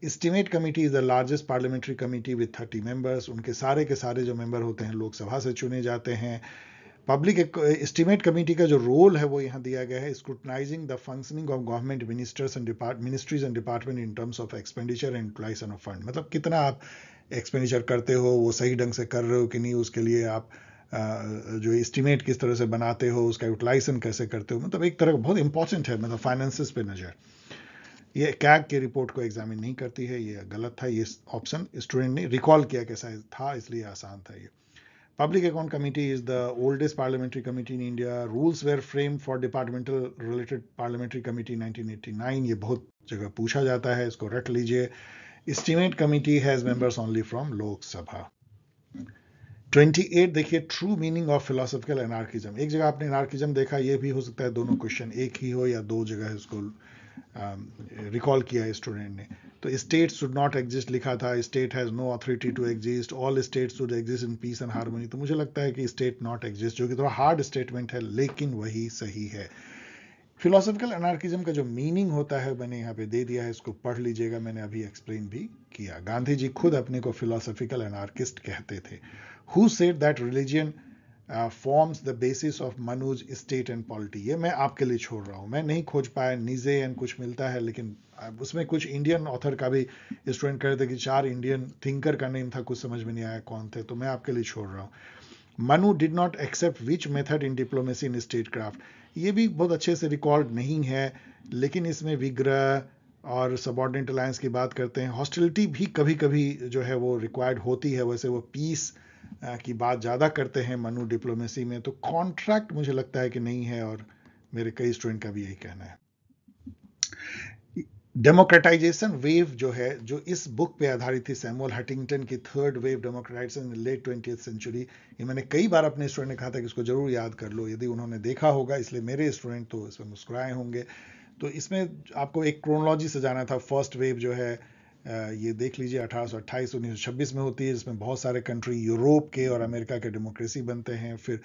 estimate committee is the largest parliamentary committee with thirty members उनके सारे के सारे जो मेंबर होते हैं लोकसभा से चुने जाते हैं पब्लिक इस्टीमेट कमेटी का जो रोल है वो यहाँ दिया गया है scrutinising the functioning of government ministers and depart ministries and department in terms of expenditure and utilisation of fund मतलब कितना आप एक्सपेंडिचर करते हो वो सही ढंग से कर रहे हो कि नहीं उसके लिए आप जो इस्टीमेट किस तरह से बनाते हो उसका यूटिलाइजेशन कैसे करते हो मतलब एक तरह बहुत इंपॉर्टेंट है मतलब फाइनेंस पे नजर ये कैग के रिपोर्ट को एग्जामिन नहीं करती है ये गलत था ये ऑप्शन स्टूडेंट ने रिकॉल किया कैसा था इसलिए आसान था ये public account committee is the oldest parliamentary committee in India rules where frame for departmental related parliamentary committee nineteen ये बहुत जगह पूछा जाता है इसको रट लीजिए estimate committee has members only from Lok Sabha 28 देखिए true meaning of philosophical anarchism एक जगह आपने एनार्किज्म देखा ये भी हो सकता है दोनों क्वेश्चन एक ही हो या दो जगह इसको रिकॉल uh, किया है स्टूडेंट ने तो स्टेट शुड नॉट एग्जिस्ट लिखा था state has no authority to exist all state should exist in peace and harmony तो मुझे लगता है कि स्टेट नॉट एग्जिस्ट जो कि थोड़ा हार्ड स्टेटमेंट है लेकिन वही सही है फिलोसफिकल एनार्किज्म का जो मीनिंग होता है मैंने यहाँ पे दे दिया है इसको पढ़ लीजिएगा मैंने अभी एक्सप्लेन भी किया गांधी जी खुद अपने को फिलोसफिकल एनार्किस्ट कहते थे who said that religion forms the basis of Manu's state and polity ये मैं आपके लिए छोड़ रहा हूँ मैं नहीं खोज पाया निजे एंड कुछ मिलता है लेकिन uh, उसमें कुछ इंडियन ऑथर का भी स्टूडेंट कह रहे थे कि चार इंडियन थिंकर का नेम था कुछ समझ में नहीं आया कौन थे तो मैं आपके लिए छोड़ रहा हूँ Manu did not accept which method in diplomacy in statecraft ये भी बहुत अच्छे से रिकॉर्ड नहीं है लेकिन इसमें विग्रह और सबॉर्डिनेट अलायंस की बात करते हैं हॉस्टिलिटी भी कभी कभी जो है वो रिक्वायर्ड होती है वैसे वो पीस की बात ज़्यादा करते हैं मनु डिप्लोमेसी में तो कॉन्ट्रैक्ट मुझे लगता है कि नहीं है और मेरे कई स्टूडेंट का भी यही कहना है डेमोक्रेटाइजेशन वेव जो है जो इस बुक पे आधारित थी सैमुअल हटिंगटन की third wave democratisation late twenty century ये मैंने कई बार अपने स्टूडेंट ने कहा था कि इसको जरूर याद कर लो यदि उन्होंने देखा होगा इसलिए मेरे स्टूडेंट तो इसमें मुस्कुराए होंगे तो इसमें आपको एक क्रोनोलॉजी से जाना था फर्स्ट वेव जो है ये देख लीजिए अठारह अट्ठाईस उन्नीस में होती है जिसमें बहुत सारे कंट्री यूरोप के और अमेरिका के डेमोक्रेसी बनते हैं फिर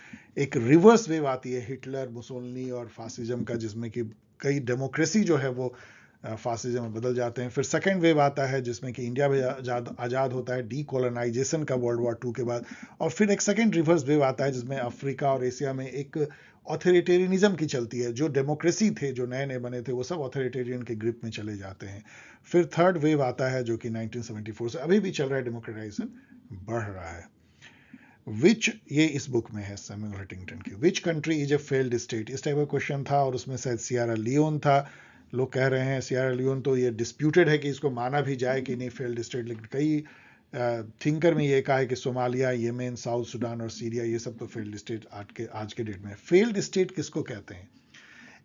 एक रिवर्स वेव आती है हिटलर मुसोलनी और फासिज्म का जिसमें कि कई डेमोक्रेसी जो है वो फासिज्म में बदल जाते हैं फिर सेकेंड वेव आता है जिसमें कि इंडिया भी आजाद आज़ाद होता है डी का वर्ल्ड वॉर टू के बाद और फिर एक सेकेंड रिवर्स वेव आता है जिसमें अफ्रीका और एशिया में एक ऑथोरिटेरियनिज्म की चलती है जो डेमोक्रेसी थे जो नए नए बने थे वो सब ऑथोरिटेरियन के ग्रिप में चले जाते हैं फिर थर्ड वेव आता है जो कि 1974 से अभी भी चल रहा है डेमोक्रेटाइजेशन बढ़ रहा है विच ये इस बुक में है सैम्यूल हटिंगटन की which country is a failed state इस टाइप का क्वेश्चन था और उसमें शायद सियारा लियोन था लोग कह रहे हैं सियारा लियोन तो ये डिस्प्यूटेड है कि इसको माना भी जाए कि नहीं फेल्ड स्टेट लेकिन कई थिंकर में यह कहा है कि सोमालिया येमेन साउथ सुडान और सीरिया ये सब तो फेल्ड स्टेट आज के आज के डेट में फेल्ड स्टेट किसको कहते हैं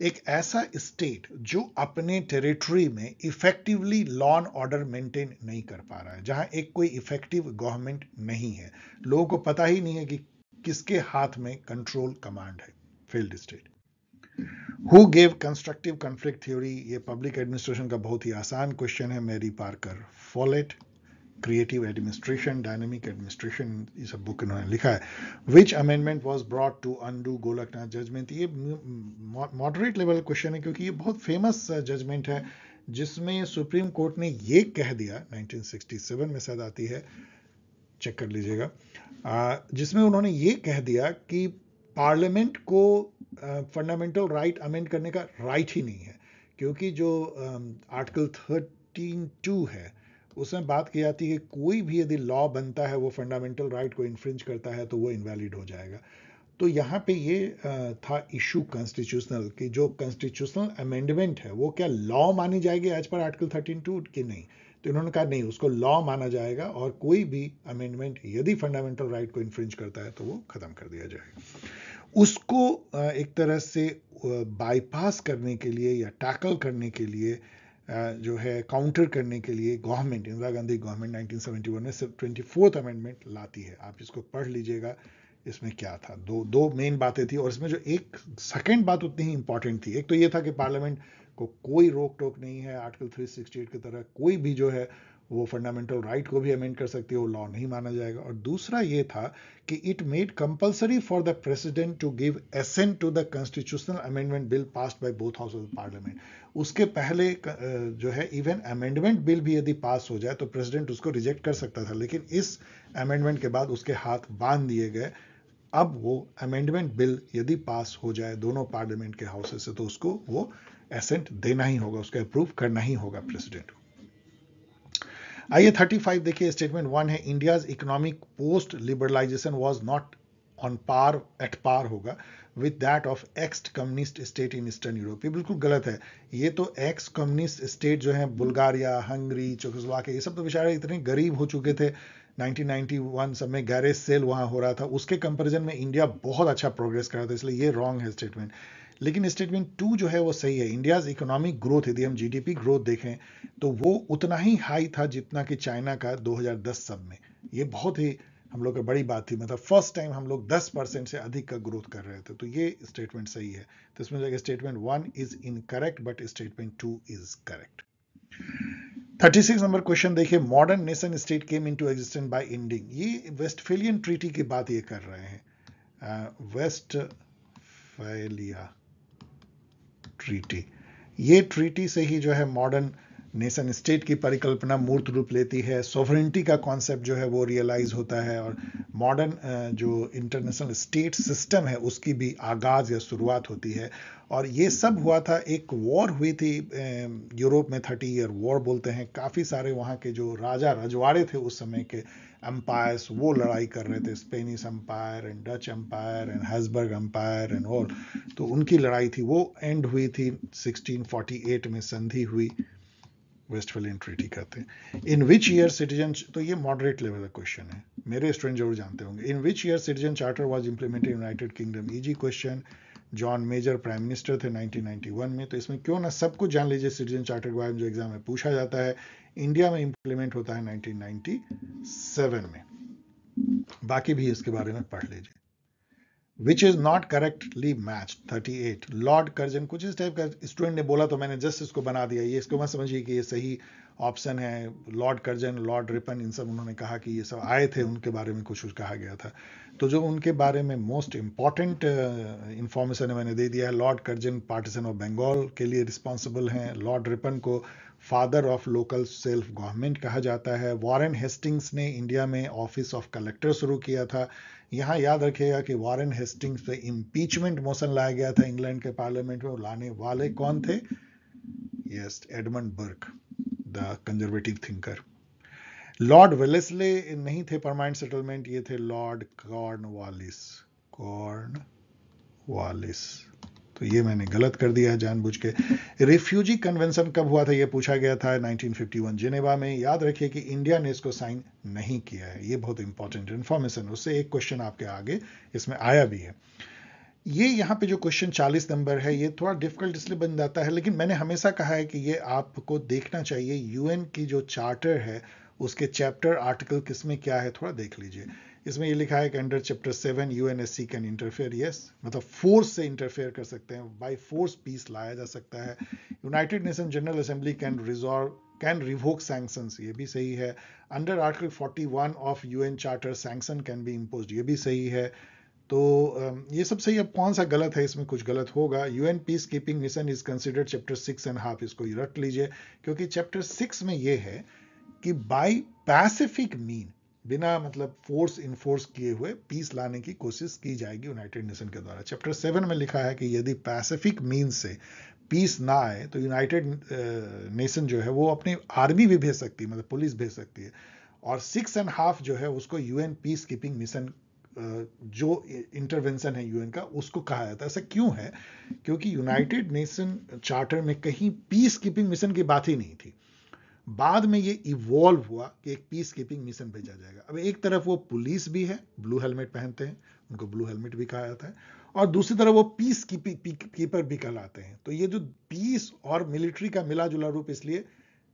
एक ऐसा स्टेट जो अपने टेरिटरी में effectively law and order maintain नहीं कर पा रहा है जहां एक कोई इफेक्टिव गवर्नमेंट नहीं है लोगों को पता ही नहीं है कि किसके हाथ में कंट्रोल कमांड है failed state who gave constructive conflict theory ये पब्लिक एडमिनिस्ट्रेशन का बहुत ही आसान क्वेश्चन है Mary Parker Follett creative administration dynamic administration ये सब बुक इन्होंने लिखा है which amendment was brought to undo Golaknath judgment ये मॉडरेट लेवल क्वेश्चन है क्योंकि ये बहुत फेमस जजमेंट uh, है जिसमें सुप्रीम कोर्ट ने ये कह दिया 1967 में शायद आती है चेक कर लीजिएगा uh, जिसमें उन्होंने ये कह दिया कि पार्लियामेंट को फंडामेंटल राइट अमेंड करने का राइट ही नहीं है क्योंकि जो आर्टिकल थर्टीन टू है उसमें बात की जाती है कि कोई भी यदि लॉ बनता है वो फंडामेंटल राइट को इन्फ्रिंज करता है तो वो इनवैलिड हो जाएगा तो यहाँ पे ये था इशू कॉन्स्टिट्यूशनल कि जो कॉन्स्टिट्यूशनल अमेंडमेंट है वो क्या लॉ मानी जाएगी as per article thirteen to कि नहीं तो इन्होंने कहा नहीं उसको लॉ माना जाएगा और कोई भी अमेंडमेंट यदि फंडामेंटल राइट को इन्फ्रिंज करता है तो वो खत्म कर दिया जाएगा उसको एक तरह से बाईपास करने के लिए या टैकल करने के लिए जो है काउंटर करने के लिए गवर्नमेंट इंदिरा गांधी गवर्नमेंट 1971 में सिर्फ ट्वेंटी फोर्थ अमेंडमेंट लाती है आप इसको पढ़ लीजिएगा इसमें क्या था दो दो मेन बातें थी और इसमें जो एक सेकेंड बात उतनी ही इंपॉर्टेंट थी एक तो ये था कि पार्लियामेंट को कोई रोक टोक नहीं है आर्टिकल 368 की तरह कोई भी जो है वो फंडामेंटल राइट right को भी अमेंड कर सकती है वो लॉ नहीं माना जाएगा और दूसरा ये था कि it made compulsory for the president to give assent to the constitutional amendment bill pass by both house of parliament उसके पहले जो है इवन अमेंडमेंट बिल भी यदि पास हो जाए तो प्रेसिडेंट उसको रिजेक्ट कर सकता था लेकिन इस अमेंडमेंट के बाद उसके हाथ बांध दिए गए अब वो अमेंडमेंट बिल यदि पास हो जाए दोनों पार्लियामेंट के हाउसेस से तो उसको वो एसेंट देना ही होगा उसको अप्रूव करना ही होगा प्रेसिडेंट को आइए 35 देखिए स्टेटमेंट वन है India's economic post liberalisation was not on par at par होगा with that of ex communist state in eastern Europe ये बिल्कुल गलत है ये तो एक्स कम्युनिस्ट स्टेट जो है बुल्गारिया हंगरी चोकोस्लोवाकिया ये सब तो बेचारे इतने गरीब हो चुके थे 1991 सब में गैरेज सेल वहां हो रहा था उसके कंपेरिजन में इंडिया बहुत अच्छा प्रोग्रेस कर रहा था इसलिए ये रॉन्ग है स्टेटमेंट लेकिन स्टेटमेंट टू जो है वो सही है इंडियाज इकोनॉमिक ग्रोथ यदि हम जीडीपी ग्रोथ देखें तो वो उतना ही हाई था जितना कि चाइना का 2010 सब में ये बहुत ही हम लोग का बड़ी बात थी मतलब फर्स्ट टाइम हम लोग 10 परसेंट से अधिक का ग्रोथ कर रहे थे तो ये स्टेटमेंट सही है तो इसमें जाएगा statement one is correct but statement two is correct 36 number question देखिए modern nation state came into existence by ending ये वेस्टफेलियन ट्रीटी की बात ये कर रहे हैं वेस्ट uh, फैलिया ट्रीटी ये ट्रीटी से ही जो है मॉडर्न नेशन स्टेट की परिकल्पना मूर्त रूप लेती है सोवरेंटी का कॉन्सेप्ट जो है वो रियलाइज होता है और मॉडर्न जो इंटरनेशनल स्टेट सिस्टम है उसकी भी आगाज़ या शुरुआत होती है और ये सब हुआ था एक वॉर हुई थी यूरोप में थर्टी ईयर वॉर बोलते हैं काफ़ी सारे वहाँ के जो राजा रजवाड़े थे उस समय के एम्पायर्स वो लड़ाई कर रहे थे Spanish empire and Dutch empire and Habsburg empire and और तो उनकी लड़ाई थी वो एंड हुई थी 1648 में संधि हुई वेस्टफेलियन ट्रीटी कहते हैं इन विच ईयर सिटीजन तो ये मॉडरेट लेवल का क्वेश्चन है मेरे स्टूडेंट जरूर जानते होंगे in which year citizen charter was implemented United Kingdom easy question John Major prime minister थे 1991 में तो इसमें क्यों ना सब कुछ जान लीजिए सिटीजन चार्टर के बारे में जो एग्जाम में पूछा जाता है इंडिया में इंप्लीमेंट होता है 1997 में बाकी भी इसके बारे में पढ़ लीजिए which is not correctly match 38 Lord Curzon कुछ इस टाइप का स्टूडेंट ने बोला तो मैंने जस्ट इसको बना दिया ये इसको मत समझिए कि ये सही ऑप्शन है लॉर्ड कर्जन लॉर्ड रिपन इन सब उन्होंने कहा कि ये सब आए थे उनके बारे में कुछ कुछ कहा गया था तो जो उनके बारे में मोस्ट इंफॉर्मेशन इन्फॉर्मेशन मैंने दे दिया है Lord Curzon partition of Bengal के लिए रिस्पॉन्सिबल हैं लॉर्ड रिपन को father of local self government कहा जाता है वॉरेन हेस्टिंग्स ने इंडिया में ऑफिस ऑफ कलेक्टर शुरू किया था यहाँ याद रखिएगा कि वॉरेन हेस्टिंग्स पे इम्पीचमेंट मोशन लाया गया था इंग्लैंड के पार्लियामेंट में लाने वाले कौन थे yes Edmund Burke the conservative thinker Lord Wellesley नहीं थे परमानेंट सेटलमेंट ये थे Lord Cornwallis Cornwallis तो ये मैंने गलत कर दिया जानबूझ के रिफ्यूजी कन्वेंशन कब हुआ था ये पूछा गया था 1951 जिनेवा में याद रखिए कि इंडिया ने इसको साइन नहीं किया है ये बहुत इंपॉर्टेंट इन्फॉर्मेशन उससे एक क्वेश्चन आपके आगे इसमें आया भी है ये यहाँ पे जो क्वेश्चन 40 नंबर है ये थोड़ा डिफिकल्ट इसलिए बन जाता है लेकिन मैंने हमेशा कहा है कि ये आपको देखना चाहिए यूएन की जो चार्टर है उसके चैप्टर आर्टिकल किस में क्या है थोड़ा देख लीजिए इसमें ये लिखा है कि under chapter seven U N S C can interfere yes मतलब फोर्स से इंटरफेयर कर सकते हैं बाई फोर्स पीस लाया जा सकता है United Nation General Assembly can resolve can revoke sanction ये भी सही है under article 41 of N charter sanction can be impose ये भी सही है तो ये सब सही अब कौन सा गलत है इसमें कुछ गलत होगा U N peacekeeping mission is considered chapter six and half इसको रख लीजिए क्योंकि चैप्टर सिक्स में ये है कि बाई पैसिफिक मीन बिना मतलब फोर्स इन्फोर्स किए हुए पीस लाने की कोशिश की जाएगी यूनाइटेड नेशन के द्वारा चैप्टर सेवन में लिखा है कि यदि पैसिफिक मीन्स से पीस ना आए तो यूनाइटेड नेशन जो है वो अपनी आर्मी भी भेज सकती है मतलब पुलिस भेज सकती है और सिक्स एंड हाफ जो है उसको यूएन पीस कीपिंग मिशन जो इंटरवेंशन है यूएन का उसको कहा जाता है ऐसा क्यों है क्योंकि यूनाइटेड नेशन चार्टर में कहीं पीस कीपिंग मिशन की बात ही नहीं थी बाद में ये इवॉल्व हुआ कि एक पीस कीपिंग मिशन भेजा जाएगा अब एक तरफ वो पुलिस भी है ब्लू हेलमेट पहनते हैं उनको ब्लू हेलमेट भी कहा जाता है और दूसरी तरफ वो पीस कीपर भी कहलाते हैं तो ये जो पीस और मिलिट्री का मिला जुला रूप इसलिए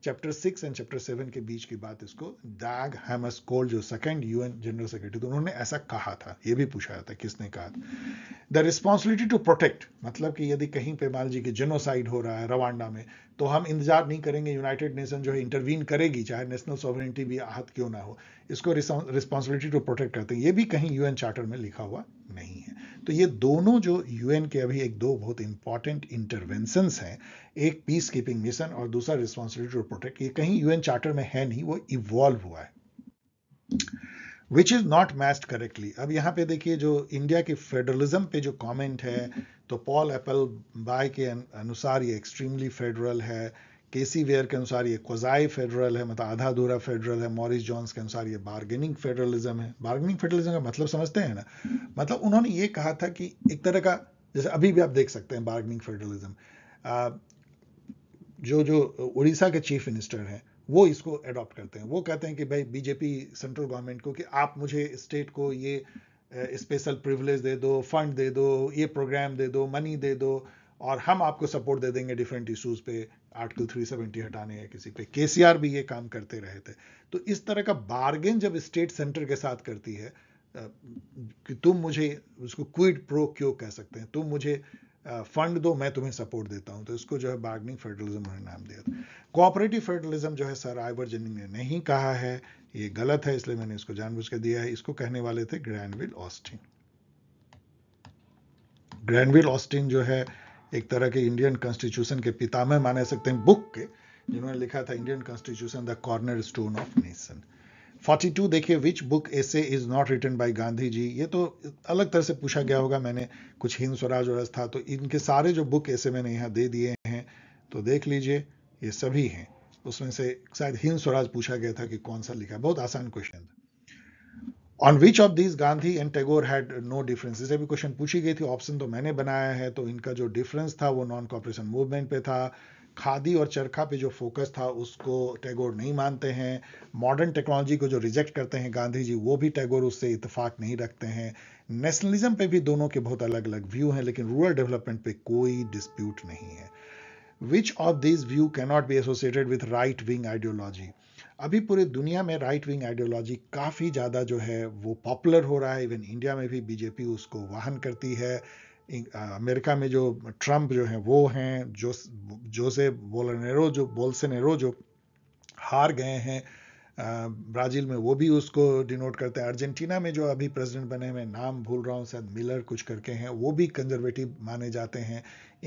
chapter six and chapter seven के बीच की बात इसको डैग हैमस कोल जो सेकेंड यूएन जनरल सेक्रेटरी थे उन्होंने ऐसा कहा था ये भी पूछा था किसने कहा था द रिस्पॉन्सिबिलिटी टू प्रोटेक्ट मतलब कि यदि कहीं पे माल जी के जेनोसाइड हो रहा है रवांडा में तो हम इंतजार नहीं करेंगे यूनाइटेड नेशन जो है इंटरवीन करेगी चाहे नेशनल सॉवरिटी भी आहत क्यों ना हो इसको रिस्पॉन्सिबिलिटी टू प्रोटेक्ट करते हैं ये भी कहीं यूएन चार्टर में लिखा हुआ नहीं है तो ये दोनों जो यूएन के अभी एक दो बहुत इंपॉर्टेंट इंटरवेंशंस हैं एक पीस कीपिंग मिशन और दूसरा रिस्पॉन्सिबिलिटी टू प्रोटेक्ट ये कहीं यूएन चार्टर में है नहीं वो इवॉल्व हुआ है which is not matched correctly अब यहाँ पे देखिए जो इंडिया के फेडरलिज्म पे जो कॉमेंट है तो पॉल एप्पल बाय के अनुसार ये एक्सट्रीमली फेडरल है केसी वेयर के अनुसार ये क्वजाई फेडरल है मतलब आधा अधूरा फेडरल है मॉरिस जॉन्स के अनुसार ये बार्गेनिंग फेडरलिज्म है बार्गेनिंग फेडरलिज्म का मतलब समझते हैं ना मतलब उन्होंने ये कहा था कि एक तरह का जैसे अभी भी आप देख सकते हैं बार्गेनिंग फेडरलिज्म जो जो उड़ीसा के चीफ मिनिस्टर हैं वो इसको एडॉप्ट करते हैं वो कहते हैं कि भाई बीजेपी सेंट्रल गवर्नमेंट को कि आप मुझे स्टेट को ये स्पेशल प्रिवलेज दे दो फंड दे दो ये प्रोग्राम दे दो मनी दे दो और हम आपको सपोर्ट दे देंगे डिफरेंट इशूज पे आर्टिकल 370 हटाने या किसी पे आर भी ये काम करते रहे थे तो इस तरह का बार्गेन जब स्टेट सेंटर के साथ करती है कि तुम मुझे उसको क्विड प्रो क्यों कह सकते हैं तुम मुझे फंड दो मैं तुम्हें सपोर्ट देता हूं तो इसको जो है बार्गनिंग फेडरलिज्म नाम दिया था कोऑपरेटिव फेडरलिज्म जो है सर आइवर जनिंग ने नहीं कहा है ये गलत है इसलिए मैंने इसको जानबूझ के दिया है इसको कहने वाले थे ग्रैंडविल ऑस्टिन ग्रैंडविल ऑस्टिन जो है एक तरह के इंडियन कॉन्स्टिट्यूशन के पितामह माने सकते हैं बुक के जिन्होंने लिखा था Indian constitution the cornerstone of nation 42 देखिए which book essay is not written by Gandhi ji ये तो अलग तरह से पूछा गया होगा मैंने कुछ हिंद स्वराज वराज था तो इनके सारे जो बुक ऐसे मैंने यहाँ दे दिए हैं तो देख लीजिए ये सभी हैं उसमें से शायद हिंद स्वराज पूछा गया था कि कौन सा लिखा बहुत आसान क्वेश्चन था on which of this Gandhi and Tagore had no difference जैसे भी क्वेश्चन पूछी गई थी ऑप्शन तो मैंने बनाया है तो इनका जो डिफरेंस था वो नॉन कॉपरेशन मूवमेंट पे था खादी और चरखा पे जो फोकस था उसको टैगोर नहीं मानते हैं मॉडर्न टेक्नोलॉजी को जो रिजेक्ट करते हैं गांधी जी वो भी टैगोर उससे इतफाक नहीं रखते हैं नेशनलिज्म पे भी दोनों के बहुत अलग अलग व्यू हैं लेकिन रूरल डेवलपमेंट पे कोई डिस्प्यूट नहीं है which of this view cannot be associated with right wing ideology अभी पूरे दुनिया में राइट विंग आइडियोलॉजी काफ़ी ज़्यादा जो है वो पॉपुलर हो रहा है इवन इंडिया में भी बीजेपी उसको वाहन करती है अमेरिका में जो ट्रंप जो हैं वो हैं जो जोसे बोलनेरो जो बोलसनेरो जो हार गए हैं ब्राज़ील में वो भी उसको डिनोट करते हैं अर्जेंटीना में जो अभी प्रेसिडेंट बने मैं नाम भूल रहा हूँ शायद मिलर कुछ करके हैं वो भी कंजर्वेटिव माने जाते हैं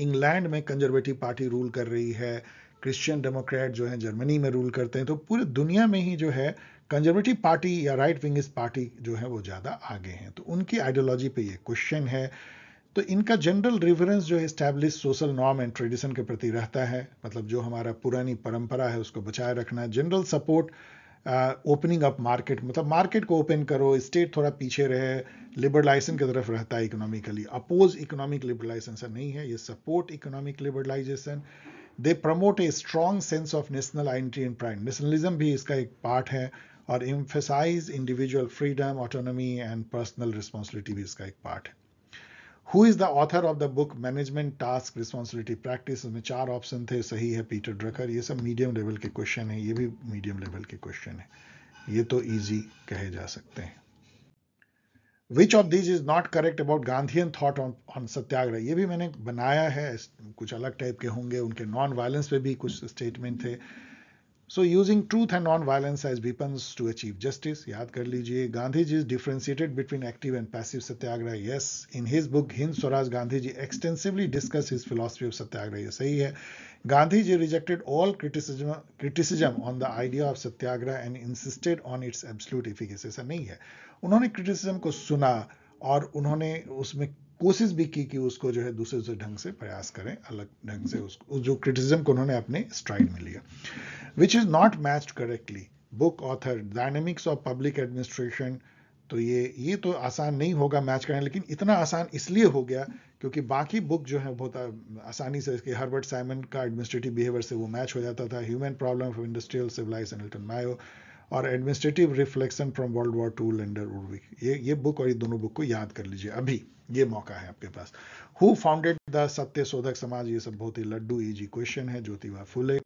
इंग्लैंड में कंजर्वेटिव पार्टी रूल कर रही है क्रिश्चियन डेमोक्रेट जो है जर्मनी में रूल करते हैं तो पूरी दुनिया में ही जो है कंजर्वेटिव पार्टी या राइट विंगिस्ट पार्टी जो है वो ज़्यादा आगे हैं तो उनकी आइडियोलॉजी पे ये क्वेश्चन है तो इनका जनरल रिफरेंस जो है establish social norm and tradition के प्रति रहता है मतलब जो हमारा पुरानी परंपरा है उसको बचाए रखना general support opening up market मतलब मार्केट को ओपन करो स्टेट थोड़ा पीछे रहे लिबरलाइजेशन की तरफ रहता है इकोनॉमिकली अपोज इकोनॉमिक लिबरलाइजेशन नहीं है ये support economic liberalisation they promote a strong sense of national identity and pride nationalism भी इसका एक पार्ट है और emphasise individual freedom autonomy and personal responsibility भी इसका एक पार्ट है who is the author of the book management task responsibility practice में चार ऑप्शन थे सही है पीटर ड्रकर ये सब मीडियम लेवल के क्वेश्चन है ये भी मीडियम लेवल के क्वेश्चन है ये तो ईजी कहे जा सकते हैं which of these is not correct about Gandhian thought on satyagraha ये भी मैंने बनाया है कुछ अलग टाइप के होंगे उनके नॉन वायलेंस पे भी कुछ स्टेटमेंट थे so using truth and non violence as weapons to achieve justice याद कर लीजिए Gandhi ji is differentiated between active and passive satyagraha yes in his book Hind Swaraj Gandhi ji extensively discuss his philosophy of satyagraha ये सही है Gandhi ji rejected all criticism criticism on the idea of satyagraha and insisted on its absolute efficacy ऐसा नहीं है उन्होंने क्रिटिसिज्म को सुना और उन्होंने उसमें कोशिश भी की कि उसको जो है दूसरे दूसरे ढंग से प्रयास करें अलग ढंग से उसको जो क्रिटिसिज्म को उन्होंने अपने स्ट्राइड में लिया which is not matched correctly book author dynamics of public administration तो ये ये तो आसान नहीं होगा मैच करने लेकिन इतना आसान इसलिए हो गया क्योंकि बाकी बुक जो है बहुत आसानी से इसके हर्बर्ट साइमन का एडमिनिस्ट्रेटिव बिहेवियर से वो मैच हो जाता था human problem of industrial civilise and Elton Mayo और administrative reflection from world war two Lyndall Urwick ये ये बुक और ये दोनों बुक को याद कर लीजिए अभी ये मौका है आपके पास हु फाउंडेड द सत्य शोधक समाज ये सब बहुत ही लड्डू इजी क्वेश्चन है ज्योतिबा फुले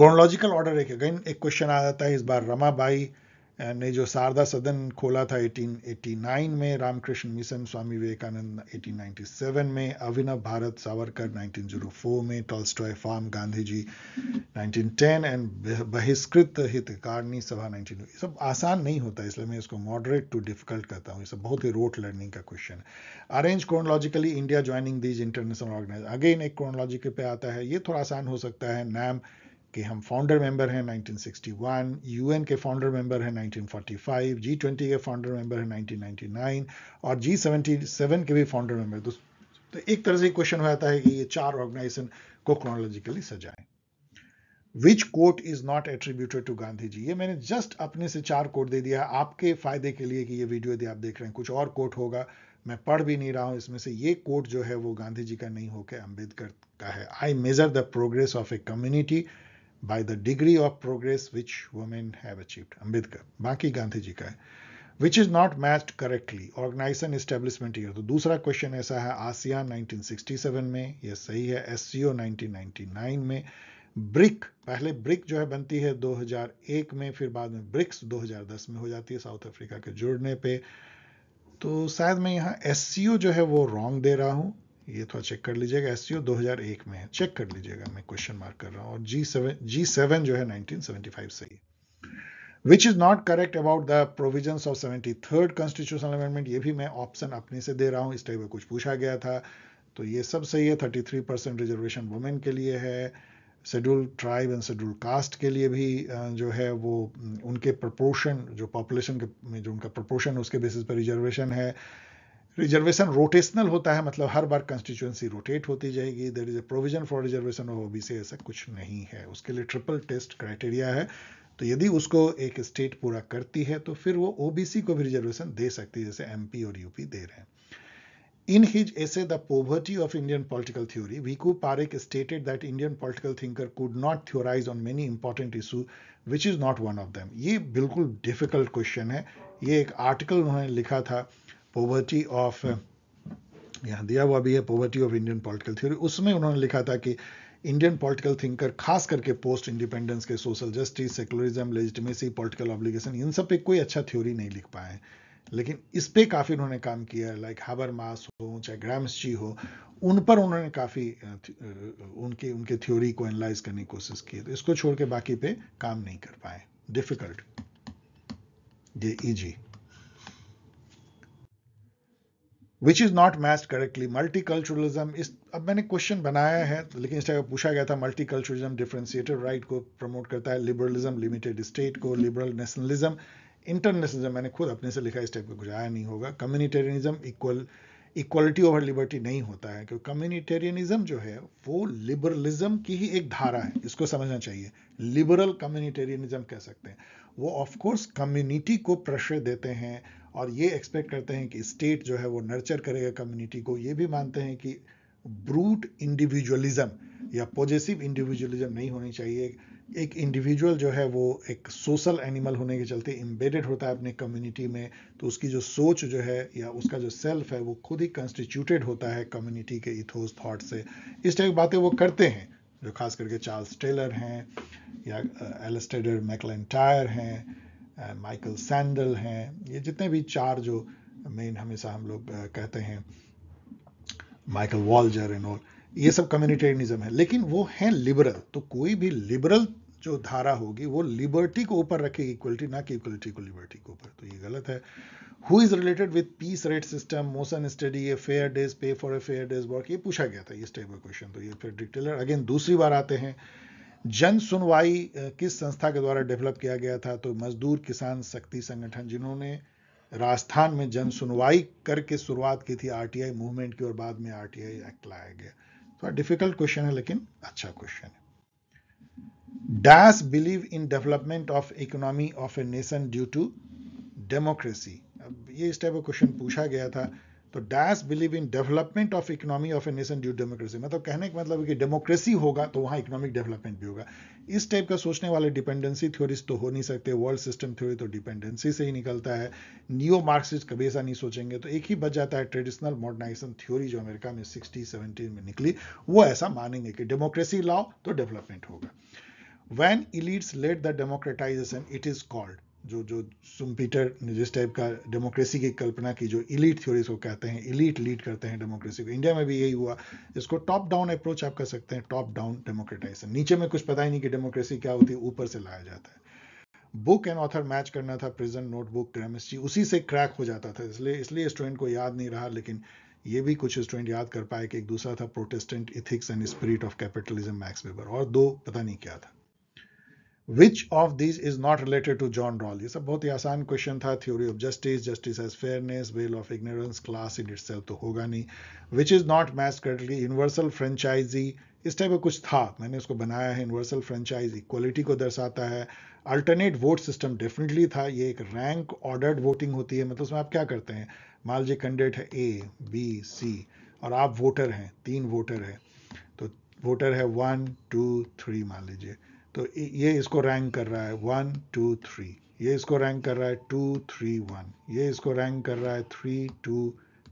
क्रोनोलॉजिकल ऑर्डर एक अगेन एक क्वेश्चन आ जाता है इस बार रमाबाई ने जो शारदा सदन खोला था 1889 में रामकृष्ण मिशन स्वामी विवेकानंद 1897 में अभिनव भारत सावरकर 1904 में Tolstoy farm Gandhi ji 1910 and Bahishkrit Hitakarini सभा ये सब आसान नहीं होता इसलिए मैं इसको मॉडरेट टू डिफिकल्ट कहता हूँ ये सब बहुत ही रोट लर्निंग का क्वेश्चन है arrange chronologically India joining these international organise again एक क्रोनोलॉजी पे आता है ये थोड़ा आसान हो सकता है नैम कि हम फाउंडर मेंबर हैं 1961, यूएन के फाउंडर मेंबर हैं 1945, जी ट्वेंटी के फाउंडर मेंबर हैं 1999 और जी सेवेंटी के भी फाउंडर मेंबर तो, तो एक तरह से क्वेश्चन हो जाता है कि ये चार ऑर्गेनाइजेशन को क्रोनोलॉजिकली सजाएं which quote is not attributed to Gandhi ji ये मैंने जस्ट अपने से चार कोट दे दिया आपके फायदे के लिए कि ये वीडियो यदि आप देख रहे हैं कुछ और कोट होगा मैं पढ़ भी नहीं रहा हूं इसमें से ये कोट जो है वो गांधी जी का नहीं होकर अंबेडकर का है I measure the progress of a community by the degree of progress which women have achieved Ambedkar बाकी गांधी जी का है which is not matched correctly organisation establishment year तो दूसरा क्वेश्चन ऐसा है आसियान 1967 में यह सही है एस 1999 में ब्रिक पहले ब्रिक जो है बनती है 2001 में फिर बाद में ब्रिक्स 2010 में हो जाती है साउथ अफ्रीका के जुड़ने पे तो शायद मैं यहाँ एस जो है वो रॉन्ग दे रहा हूँ ये थोड़ा चेक कर लीजिएगा एस 2001 में है चेक कर लीजिएगा मैं क्वेश्चन मार्क कर रहा हूँ और जी सेवन जी सेवन जो है 1975 से ही which is not correct about the provision of seventy third constitutional amendment ये भी मैं ऑप्शन अपने से दे रहा हूँ इस टाइप का कुछ पूछा गया था तो ये सब सही है thirty three percent reservation women के लिए है schedule tribe and schedule caste के लिए भी जो है वो उनके प्रपोर्शन जो पॉपुलेशन के जो उनका प्रपोर्शन उसके बेसिस पर रिजर्वेशन है रिजर्वेशन रोटेशनल होता है मतलब हर बार कंस्टिट्यूएंसी रोटेट होती जाएगी there is a provision for reservation of OBC ऐसा कुछ नहीं है उसके लिए ट्रिपल टेस्ट क्राइटेरिया है तो यदि उसको एक स्टेट पूरा करती है तो फिर वो ओबीसी को भी रिजर्वेशन दे सकती है जैसे एमपी और यूपी दे रहे हैं in his essay the poverty of Indian political theory वी Bhikhu Parekh stated that Indian political thinker could not theorise on many important issue which is not one of them ये बिल्कुल डिफिकल्ट क्वेश्चन है ये एक आर्टिकल उन्होंने लिखा था पोवर्टी ऑफ uh, यहाँ दिया हुआ भी है poverty of Indian political theory उसमें उन्होंने लिखा था कि इंडियन पॉलिटिकल थिंकर खास करके पोस्ट इंडिपेंडेंस के social justice secularism legitimacy political obligation इन सब पे कोई अच्छा थ्योरी नहीं लिख पाए लेकिन इस पे काफ़ी उन्होंने काम किया लाइक हाबर मास हो चाहे जी हो उन पर उन्होंने काफ़ी उनकी उनके थ्योरी को एनालाइज करने की कोशिश की तो इसको छोड़ के बाकी पे काम नहीं कर पाए डिफिकल्ट ये easy which is not match correctly multiculturalism इस अब मैंने क्वेश्चन बनाया है लेकिन इस टाइप पूछा गया था मल्टी कल्चरलिज्म डिफ्रेंशिएटर राइट को प्रमोट करता है लिबरलिज्म लिमिटेड स्टेट को लिबरल नेशनलिज्म इंटरनेशनलिज्म मैंने खुद अपने से लिखा इस टाइप का कुछ आया नहीं होगा communitarianism equal equality over liberty नहीं होता है क्योंकि कम्युनिटेरियनिज्म जो है वो लिबरलिज्म की ही एक धारा है इसको समझना चाहिए लिबरल कम्युनिटेरियनिज्म कह सकते हैं वो ऑफकोर्स कम्युनिटी को प्रेशर देते हैं और ये एक्सपेक्ट करते हैं कि स्टेट जो है वो नर्चर करेगा कम्युनिटी को ये भी मानते हैं कि ब्रूट इंडिविजुअलिज्म या पॉजिटिव इंडिविजुअलिज्म नहीं होनी चाहिए एक इंडिविजुअल जो है वो एक सोशल एनिमल होने के चलते इम्बेडेड होता है अपने कम्युनिटी में तो उसकी जो सोच जो है या उसका जो सेल्फ है वो खुद ही कंस्टिट्यूटेड होता है कम्युनिटी के इथोस थॉट से इस टाइप की बातें वो करते हैं जो खास करके चार्ल्स टेलर हैं या एलस्टेडर uh, मैकलेंटायर हैं माइकल सैंडल हैं ये जितने भी चार जो मेन हमेशा हम लोग कहते हैं माइकल वॉल्जर एंड ऑल ये सब कम्युनिटेरियनिज्म है लेकिन वो हैं लिबरल तो कोई भी लिबरल जो धारा होगी वो लिबर्टी को ऊपर रखेगी इक्वलिटी ना कि इक्वलिटी को लिबर्टी के ऊपर तो ये गलत है who is related with piece rate system motion study a fair day's pay for a fair day's work ये पूछा गया था ये स्टेबल क्वेश्चन तो ये फिर डिटेलर अगेन दूसरी बार आते हैं जन सुनवाई किस संस्था के द्वारा डेवलप किया गया था तो मजदूर किसान शक्ति संगठन जिन्होंने राजस्थान में जन सुनवाई करके शुरुआत की थी आरटीआई मूवमेंट की और बाद में आरटीआई एक्ट लाया गया थोड़ा तो डिफिकल्ट क्वेश्चन है लेकिन अच्छा क्वेश्चन है dash believe in development of economy of a nation due to democracy अब ये इस टाइप का क्वेश्चन पूछा गया था तो dash believe in development of economy of a nation due democracy मतलब कहने का मतलब कि डेमोक्रेसी होगा तो वहां इकोनॉमिक डेवलपमेंट भी होगा इस टाइप का सोचने वाले डिपेंडेंसी थ्योरीज तो हो नहीं सकते वर्ल्ड सिस्टम थ्योरी तो डिपेंडेंसी से ही निकलता है न्यू मार्क्सिस्ट कभी ऐसा नहीं सोचेंगे तो एक ही बच जाता है ट्रेडिशनल मॉडर्नाइजेशन थ्योरी जो अमेरिका में सिक्सटी सेवेंटीन में निकली वो ऐसा मानेंगे कि डेमोक्रेसी लाओ तो डेवलपमेंट होगा when it leads let the democratization it is called जो जो सुम पीटर ने जिस टाइप का डेमोक्रेसी की कल्पना की जो इलीट थ्योरीज को कहते हैं इलीट लीड करते हैं डेमोक्रेसी को इंडिया में भी यही हुआ इसको टॉप डाउन अप्रोच आप कर सकते हैं टॉप डाउन डेमोक्रेटाइजेशन नीचे में कुछ पता ही नहीं कि डेमोक्रेसी क्या होती है ऊपर से लाया जाता है बुक एंड ऑथर मैच करना था प्रेजेंट नोटबुक केमिस्ट्री उसी से क्रैक हो जाता था इसलिए इसलिए स्टूडेंट को याद नहीं रहा लेकिन ये भी कुछ स्टूडेंट याद कर पाए कि एक दूसरा था Protestant ethics and spirit of capitalism Max Weber और दो पता नहीं क्या था which of this is not related to John Rawl ये सब बहुत ही आसान क्वेश्चन था theory of justice justice as fairness veil of ignorance class in it तो होगा नहीं which is not match currently universal franchise इस टाइप का कुछ था मैंने उसको बनाया है यूनिवर्सल फ्रेंचाइज इक्वलिटी को दर्शाता है अल्टरनेट वोट सिस्टम डेफिनेटली था ये एक रैंक ऑर्डर्ड वोटिंग होती है मतलब उसमें आप क्या करते हैं मान लीजिए कैंडिडेट है ए बी सी और आप वोटर हैं तीन वोटर हैं तो वोटर है वन टू थ्री मान लीजिए तो ये इसको रैंक कर रहा है वन टू थ्री ये इसको रैंक कर रहा है टू थ्री वन ये इसको रैंक कर रहा है three two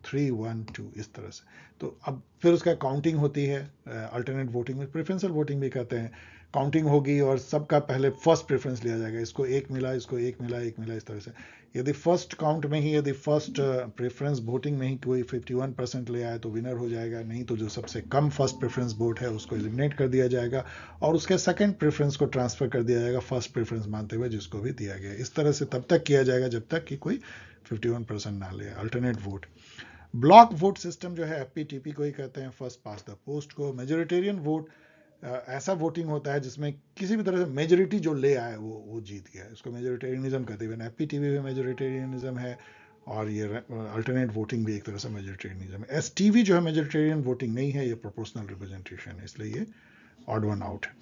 three one two इस तरह से तो अब फिर उसका काउंटिंग होती है अल्टरनेट वोटिंग में प्रेफरेंसल वोटिंग भी कहते हैं काउंटिंग होगी और सबका पहले फर्स्ट प्रेफरेंस लिया जाएगा इसको एक मिला इसको एक मिला एक मिला इस तरह से यदि फर्स्ट काउंट में ही यदि फर्स्ट प्रेफरेंस वोटिंग में ही कोई 51 परसेंट ले आए तो विनर हो जाएगा नहीं तो जो सबसे कम फर्स्ट प्रेफरेंस वोट है उसको एलिमिनेट कर दिया जाएगा और उसके सेकंड प्रेफरेंस को ट्रांसफर कर दिया जाएगा फर्स्ट प्रेफरेंस मानते हुए जिसको भी दिया गया इस तरह से तब तक किया जाएगा जब तक कि कोई फिफ्टी परसेंट ना ले alternate vote block vote system जो है एफ को ही कहते हैं फर्स्ट पास द पोस्ट को मेजोरिटेरियन वोट ऐसा वोटिंग होता है जिसमें किसी भी तरह से मेजोरिटी जो ले आए वो वो जीत गया इसको मेजोरिटेरियनिज्म कहते हैं एपी टी भी मेजोरिटेरियनिज्म है और ये अल्टरनेट वोटिंग भी एक तरह से मेजोरिटेरियनिज्म है एस टी जो है मेजोरिटेरियन वोटिंग नहीं है ये प्रोपोर्शनल रिप्रेजेंटेशन है इसलिए ये ऑड वन आउट है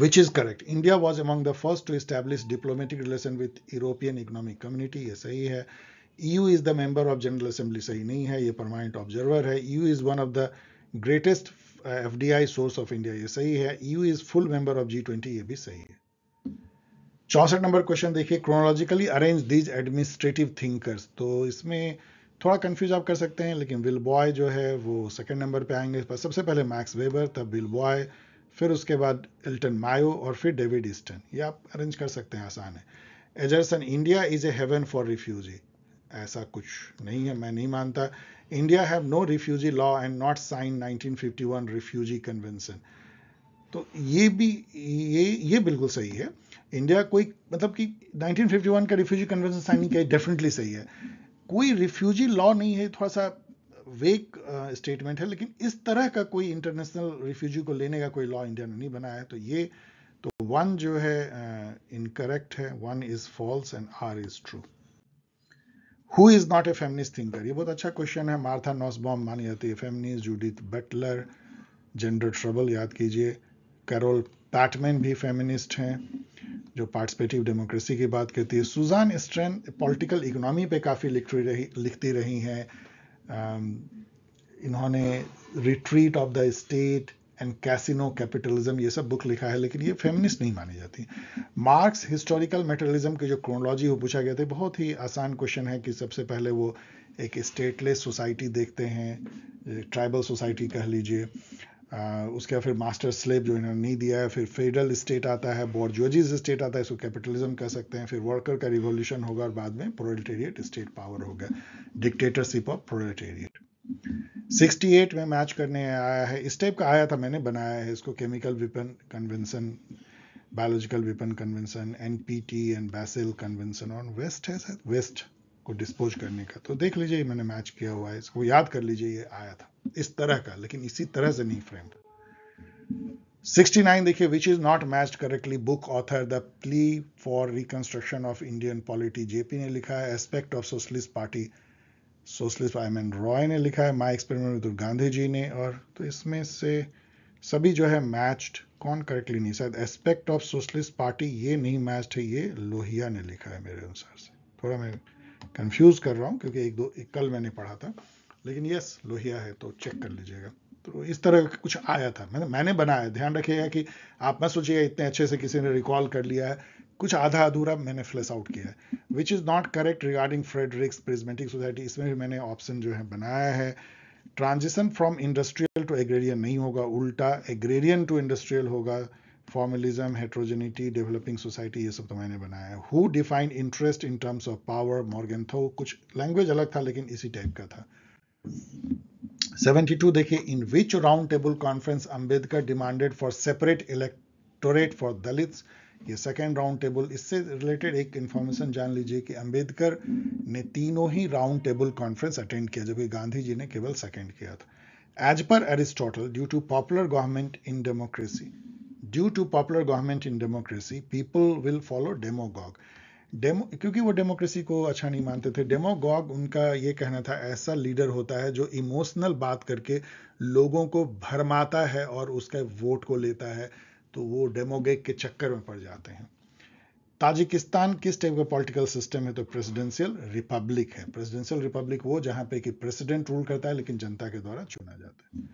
which is correct India was among the first to establish diplomatic relation with European Economic Community ये सही है E U is the member of General Assembly सही नहीं है ये परमानेंट ऑब्जर्वर है E U is one of the greatest F D I source of India ये सही है U is full member of G twenty ये भी सही है चौसठ नंबर क्वेश्चन देखिए chronologically arrange these administrative thinkers तो इसमें थोड़ा कंफ्यूज आप कर सकते हैं लेकिन विल बॉय जो है वो सेकंड नंबर पे आएंगे पर सबसे पहले मैक्स वेबर तब विल बॉय फिर उसके बाद एल्टन मायो और फिर डेविड ईस्टन ये आप अरेंज कर सकते हैं आसान है assertion India is a haven for refugee ऐसा कुछ नहीं है मैं नहीं मानता India have no refugee law and not sign 1951 refugee convention तो ये भी ये ये बिल्कुल सही है इंडिया कोई मतलब कि 1951 का रिफ्यूजी कन्वेंशन साइन किया डेफिनेटली सही है कोई रिफ्यूजी लॉ नहीं है थोड़ा सा वेक स्टेटमेंट uh, है लेकिन इस तरह का कोई इंटरनेशनल रिफ्यूजी को लेने का कोई लॉ इंडिया ने नहीं बनाया है तो ये तो वन जो है इनकरेक्ट uh, है one is false and R is true who is not a feminist thinker ये बहुत अच्छा क्वेश्चन है मार्था नॉसबॉम मानी जाती है feminist Judith Butler gender trouble याद कीजिए कैरोल पैटमैन भी फेमिनिस्ट हैं जो पार्टिसिपेटिव डेमोक्रेसी की बात करती है सुजान स्ट्रेन पॉलिटिकल इकोनॉमी पे काफ़ी लिखती रही लिखती रही हैं um, इन्होंने retreat of the state and casino capitalism ये सब बुक लिखा है लेकिन ये फेमिनिस्ट नहीं मानी जाती मार्क्स हिस्टोरिकल मेटरलिज्म की जो क्रोनोलॉजी वो पूछा गया था बहुत ही आसान क्वेश्चन है कि सबसे पहले वो एक स्टेटलेस सोसाइटी देखते हैं ट्राइबल सोसाइटी कह लीजिए उसके फिर मास्टर स्लेब जो इन्होंने नहीं दिया है फिर फेडरल स्टेट आता है बॉर्जियोजिस स्टेट आता है इसको कैपिटलिज्म कह सकते हैं फिर वर्कर का रिवोल्यूशन होगा और बाद में प्रोलेटेरिएट स्टेट पावर होगा डिक्टेटरशिप ऑफ प्रोलेटेरिएट 68 में मैच करने आया है इस टाइप का आया था मैंने बनाया है इसको chemical weapon convention biological weapon convention N P T and Basel convention on waste hazardous waste को डिस्पोज करने का तो देख लीजिए मैंने मैच किया हुआ है इसको याद कर लीजिए ये आया था इस तरह का लेकिन इसी तरह से नहीं फ्रेम्ड 69 देखिए which is not matched correctly book author the plea for reconstruction of Indian polity JP ने लिखा है aspect of socialist party socialist I mean Roy ने लिखा है my experiment with Gandhi ji ने और तो इसमें से सभी जो है मैच्ड कौन करेक्टली नहीं शायद एस्पेक्ट ऑफ सोशलिस्ट पार्टी ये नहीं मैच्ड है ये लोहिया ने लिखा है मेरे अनुसार से थोड़ा मैं कंफ्यूज कर रहा हूँ क्योंकि एक दो एक कल मैंने पढ़ा था लेकिन यस लोहिया है तो चेक कर लीजिएगा तो इस तरह का कुछ आया था मैंने मैंने बनाया ध्यान रखिएगा कि आप मैं सोचिएगा इतने अच्छे से किसी ने रिकॉल कर लिया है कुछ आधा अधूरा मैंने फ्लेस आउट किया है which is not correct regarding Fred Riggs prismatic society इसमें भी मैंने ऑप्शन जो है बनाया है transition from industrial to agrarian नहीं होगा उल्टा एग्रेरियन टू इंडस्ट्रियल होगा फॉर्मलिज्म हेट्रोजेनिटी डेवलपिंग सोसाइटी ये सब तो मैंने बनाया है who defined interest in terms of power Morgenthau कुछ लैंग्वेज अलग था लेकिन इसी टाइप का था 72 देखिए in which round table conference Ambedkar demanded for separate electorate for Dalits ये सेकेंड राउंड टेबल इससे रिलेटेड एक इन्फॉर्मेशन जान लीजिए कि अंबेडकर ने तीनों ही राउंड टेबल कॉन्फ्रेंस अटेंड किया जबकि गांधी जी ने केवल सेकेंड किया था as per Aristotle due to popular government in democracy due to popular government in democracy people will follow demagogue demo क्योंकि वो डेमोक्रेसी को अच्छा नहीं मानते थे डेमोगॉग उनका ये कहना था ऐसा लीडर होता है जो इमोशनल बात करके लोगों को भरमाता है और उसके वोट को लेता है तो वो डेमोगेक के चक्कर में पड़ जाते हैं ताजिकिस्तान किस टाइप का पॉलिटिकल सिस्टम है तो प्रेसिडेंशियल रिपब्लिक है प्रेसिडेंशियल रिपब्लिक वो जहां पे कि प्रेसिडेंट रूल करता है लेकिन जनता के द्वारा चुना जाता है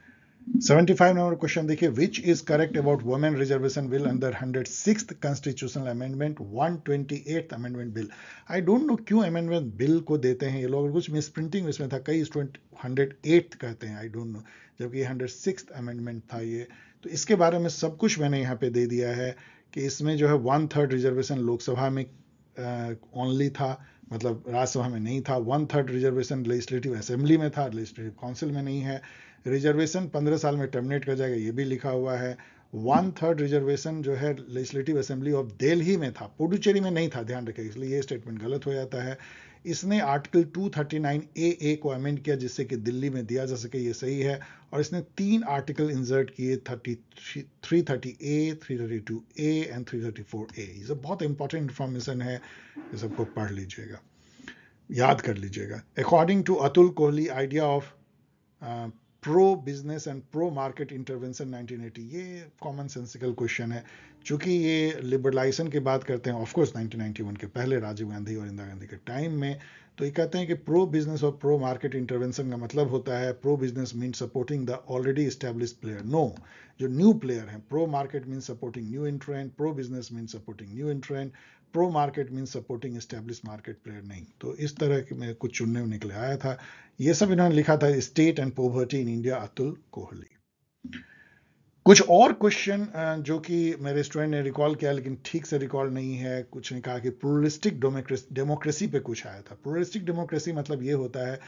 75 नंबर क्वेश्चन देखिए which is correct about women reservation bill under hundred six constitutional amendment 128 amendment bill I don't know क्यों अमेंडमेंट बिल को देते हैं ये लोग कुछ मिस प्रिंटिंग इसमें था कई स्टूडेंट हंड्रेड एट्थ कहते हैं आई डोंट नो जबकि ये हंड्रेड सिक्स अमेंडमेंट था ये तो इसके बारे में सब कुछ मैंने यहाँ पे दे दिया है कि इसमें जो है वन थर्ड रिजर्वेशन लोकसभा में ओनली uh, था मतलब राज्यसभा में नहीं था one third reservation legislative assembly में था लेजिस्लेटिव काउंसिल में नहीं है रिजर्वेशन पंद्रह साल में टर्मिनेट कर जाएगा ये भी लिखा हुआ है वन थर्ड रिजर्वेशन जो है लेजिस्लेटिव असेंबली ऑफ दिल्ली में था पुडुचेरी में नहीं था ध्यान रखें इसलिए ये स्टेटमेंट गलत हो जाता है इसने आर्टिकल 239 ए ए को अमेंड किया जिससे कि दिल्ली में दिया जा सके ये सही है और इसने तीन आर्टिकल इंसर्ट किए 33 330 ए 332 ए एंड 334 ए ये सब बहुत इंपॉर्टेंट इन्फॉर्मेशन है ये सबको पढ़ लीजिएगा याद कर लीजिएगा according to Atul Kohli idea of pro business and pro market intervention 1980 ये कॉमन सेंसिकल क्वेश्चन है चूंकि ये लिबरलाइजेशन की बात करते हैं ऑफकोर्स 1991 के पहले राजीव गांधी और इंदिरा गांधी के टाइम में तो ये कहते हैं कि प्रो बिजनेस और प्रो मार्केट इंटरवेंशन का मतलब होता है pro business mean supporting the already establish player no जो न्यू प्लेयर हैं pro market mean supporting new entrant pro business mean supporting new entrant pro market mean supporting establish market player नहीं तो इस तरह के में कुछ चुनने में निकले आया था ये सब इन्होंने लिखा था state and poverty in India Atul Kohli कुछ और क्वेश्चन जो कि मेरे स्टूडेंट ने रिकॉल किया लेकिन ठीक से रिकॉल नहीं है कुछ ने कहा कि प्रोलिस्टिक डेमोक्रेसी पे कुछ आया था प्लुरलिस्टिक डेमोक्रेसी मतलब ये होता है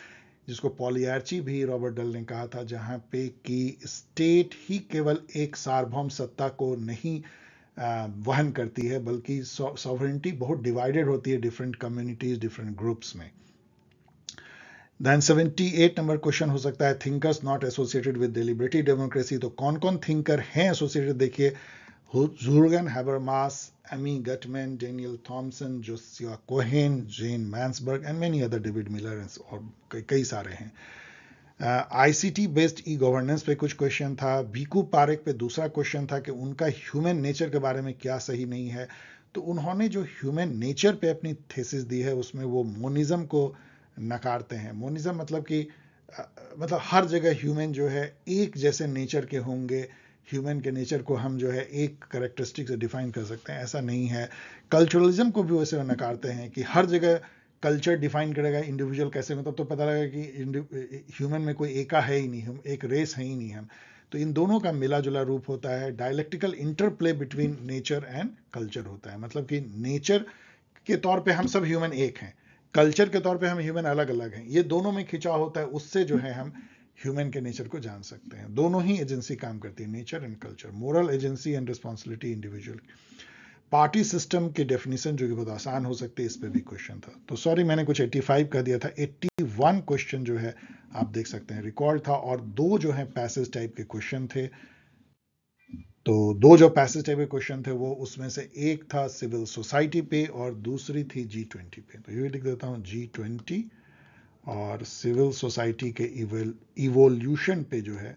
जिसको पॉलियार्ची भी रॉबर्ट डल ने कहा था जहां पे कि स्टेट ही केवल एक सार्वभौम सत्ता को नहीं वहन करती है बल्कि सॉवरेंटी बहुत डिवाइडेड होती है डिफरेंट कम्युनिटीज डिफरेंट ग्रुप्स में देन 78 नंबर क्वेश्चन हो सकता है thinkers not associated with deliberative democracy तो कौन कौन थिंकर हैं एसोसिएटेड देखिए Jurgen Habermas Amy Gutmann Daniel Thompson Josiah Cohen Jane Mansbridge and many other David Miller और कई सारे हैं आईसीटी बेस्ड ई गवर्नेंस पे कुछ क्वेश्चन था बीकू पारेक पे दूसरा क्वेश्चन था कि उनका ह्यूमन नेचर के बारे में क्या सही नहीं है तो उन्होंने जो ह्यूमन नेचर पे अपनी थेसिस दी है उसमें वो मोनिज्म को नकारते हैं मोनिज्म मतलब कि मतलब हर जगह ह्यूमन जो है एक जैसे नेचर के होंगे ह्यूमन के नेचर को हम जो है एक करेक्टरिस्टिक से डिफाइन कर सकते हैं ऐसा नहीं है कल्चरलिज्म को भी वैसे नकारते हैं कि हर जगह कल्चर डिफाइन करेगा इंडिविजुअल कैसे मतलब तो पता लगेगा कि ह्यूमन में कोई एका है ही नहीं हम एक रेस है ही नहीं हम तो इन दोनों का मिला जुला रूप होता है dialectical interplay between nature and culture होता है मतलब कि नेचर के तौर पे हम सब ह्यूमन एक हैं कल्चर के तौर पे हम ह्यूमन अलग अलग हैं ये दोनों में खिंचाव होता है उससे जो है हम ह्यूमन के नेचर को जान सकते हैं दोनों ही एजेंसी काम करती है nature and culture moral agency and responsibility individual party system की डेफिनेशन जो कि बहुत आसान हो सकती है इस पर भी क्वेश्चन था तो सॉरी मैंने कुछ 85 कर दिया था 81 क्वेश्चन जो है आप देख सकते हैं रिकॉर्ड था और दो जो है पैसेज टाइप के क्वेश्चन थे तो दो जो पैसेज टाइप के क्वेश्चन थे वो उसमें से एक था सिविल सोसाइटी पे और दूसरी थी जी ट्वेंटी पे तो ये लिख देता हूँ जी ट्वेंटी और सिविल सोसाइटी के इवोल्यूशन पे जो है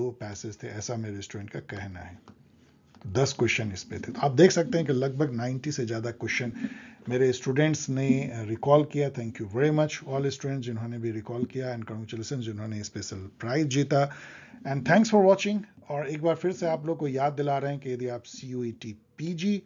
दो पैसेज थे ऐसा मेरे स्टूडेंट का कहना है दस क्वेश्चन इस पे थे तो आप देख सकते हैं कि लगभग 90 से ज़्यादा क्वेश्चन मेरे स्टूडेंट्स ने रिकॉल uh, किया thank you very much all students जिन्होंने भी रिकॉल किया एंड कॉन्ग्रेचुलेसन जिन्होंने स्पेशल प्राइज जीता एंड थैंक्स फॉर वॉचिंग और एक बार फिर से आप लोग को याद दिला रहे हैं कि यदि आप C U T P G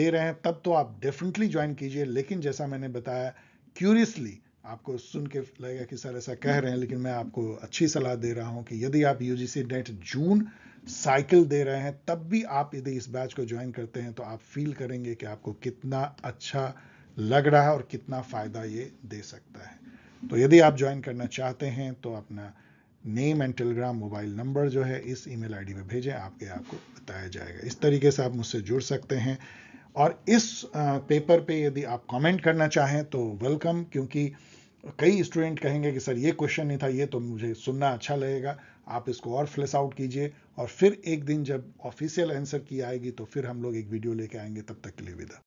दे रहे हैं तब तो आप डेफिनेटली ज्वाइन कीजिए लेकिन जैसा मैंने बताया क्यूरियसली आपको सुन के लगेगा कि सर ऐसा कह रहे हैं लेकिन मैं आपको अच्छी सलाह दे रहा हूं कि यदि आप यूजीसी डेट जून साइकिल दे रहे हैं तब भी आप यदि इस बैच को ज्वाइन करते हैं तो आप फील करेंगे कि आपको कितना अच्छा लग रहा है और कितना फ़ायदा ये दे सकता है तो यदि आप ज्वाइन करना चाहते हैं तो अपना name and Telegram mobile number जो है इस ईमेल आईडी में भेजें आपके आपको बताया जाएगा इस तरीके से आप मुझसे जुड़ सकते हैं और इस पेपर पे यदि आप कमेंट करना चाहें तो वेलकम क्योंकि कई स्टूडेंट कहेंगे कि सर ये क्वेश्चन नहीं था ये तो मुझे सुनना अच्छा लगेगा आप इसको और फ्लेस आउट कीजिए और फिर एक दिन जब ऑफिशियल आंसर की आएगी तो फिर हम लोग एक वीडियो लेके आएंगे तब तक के लिए विदा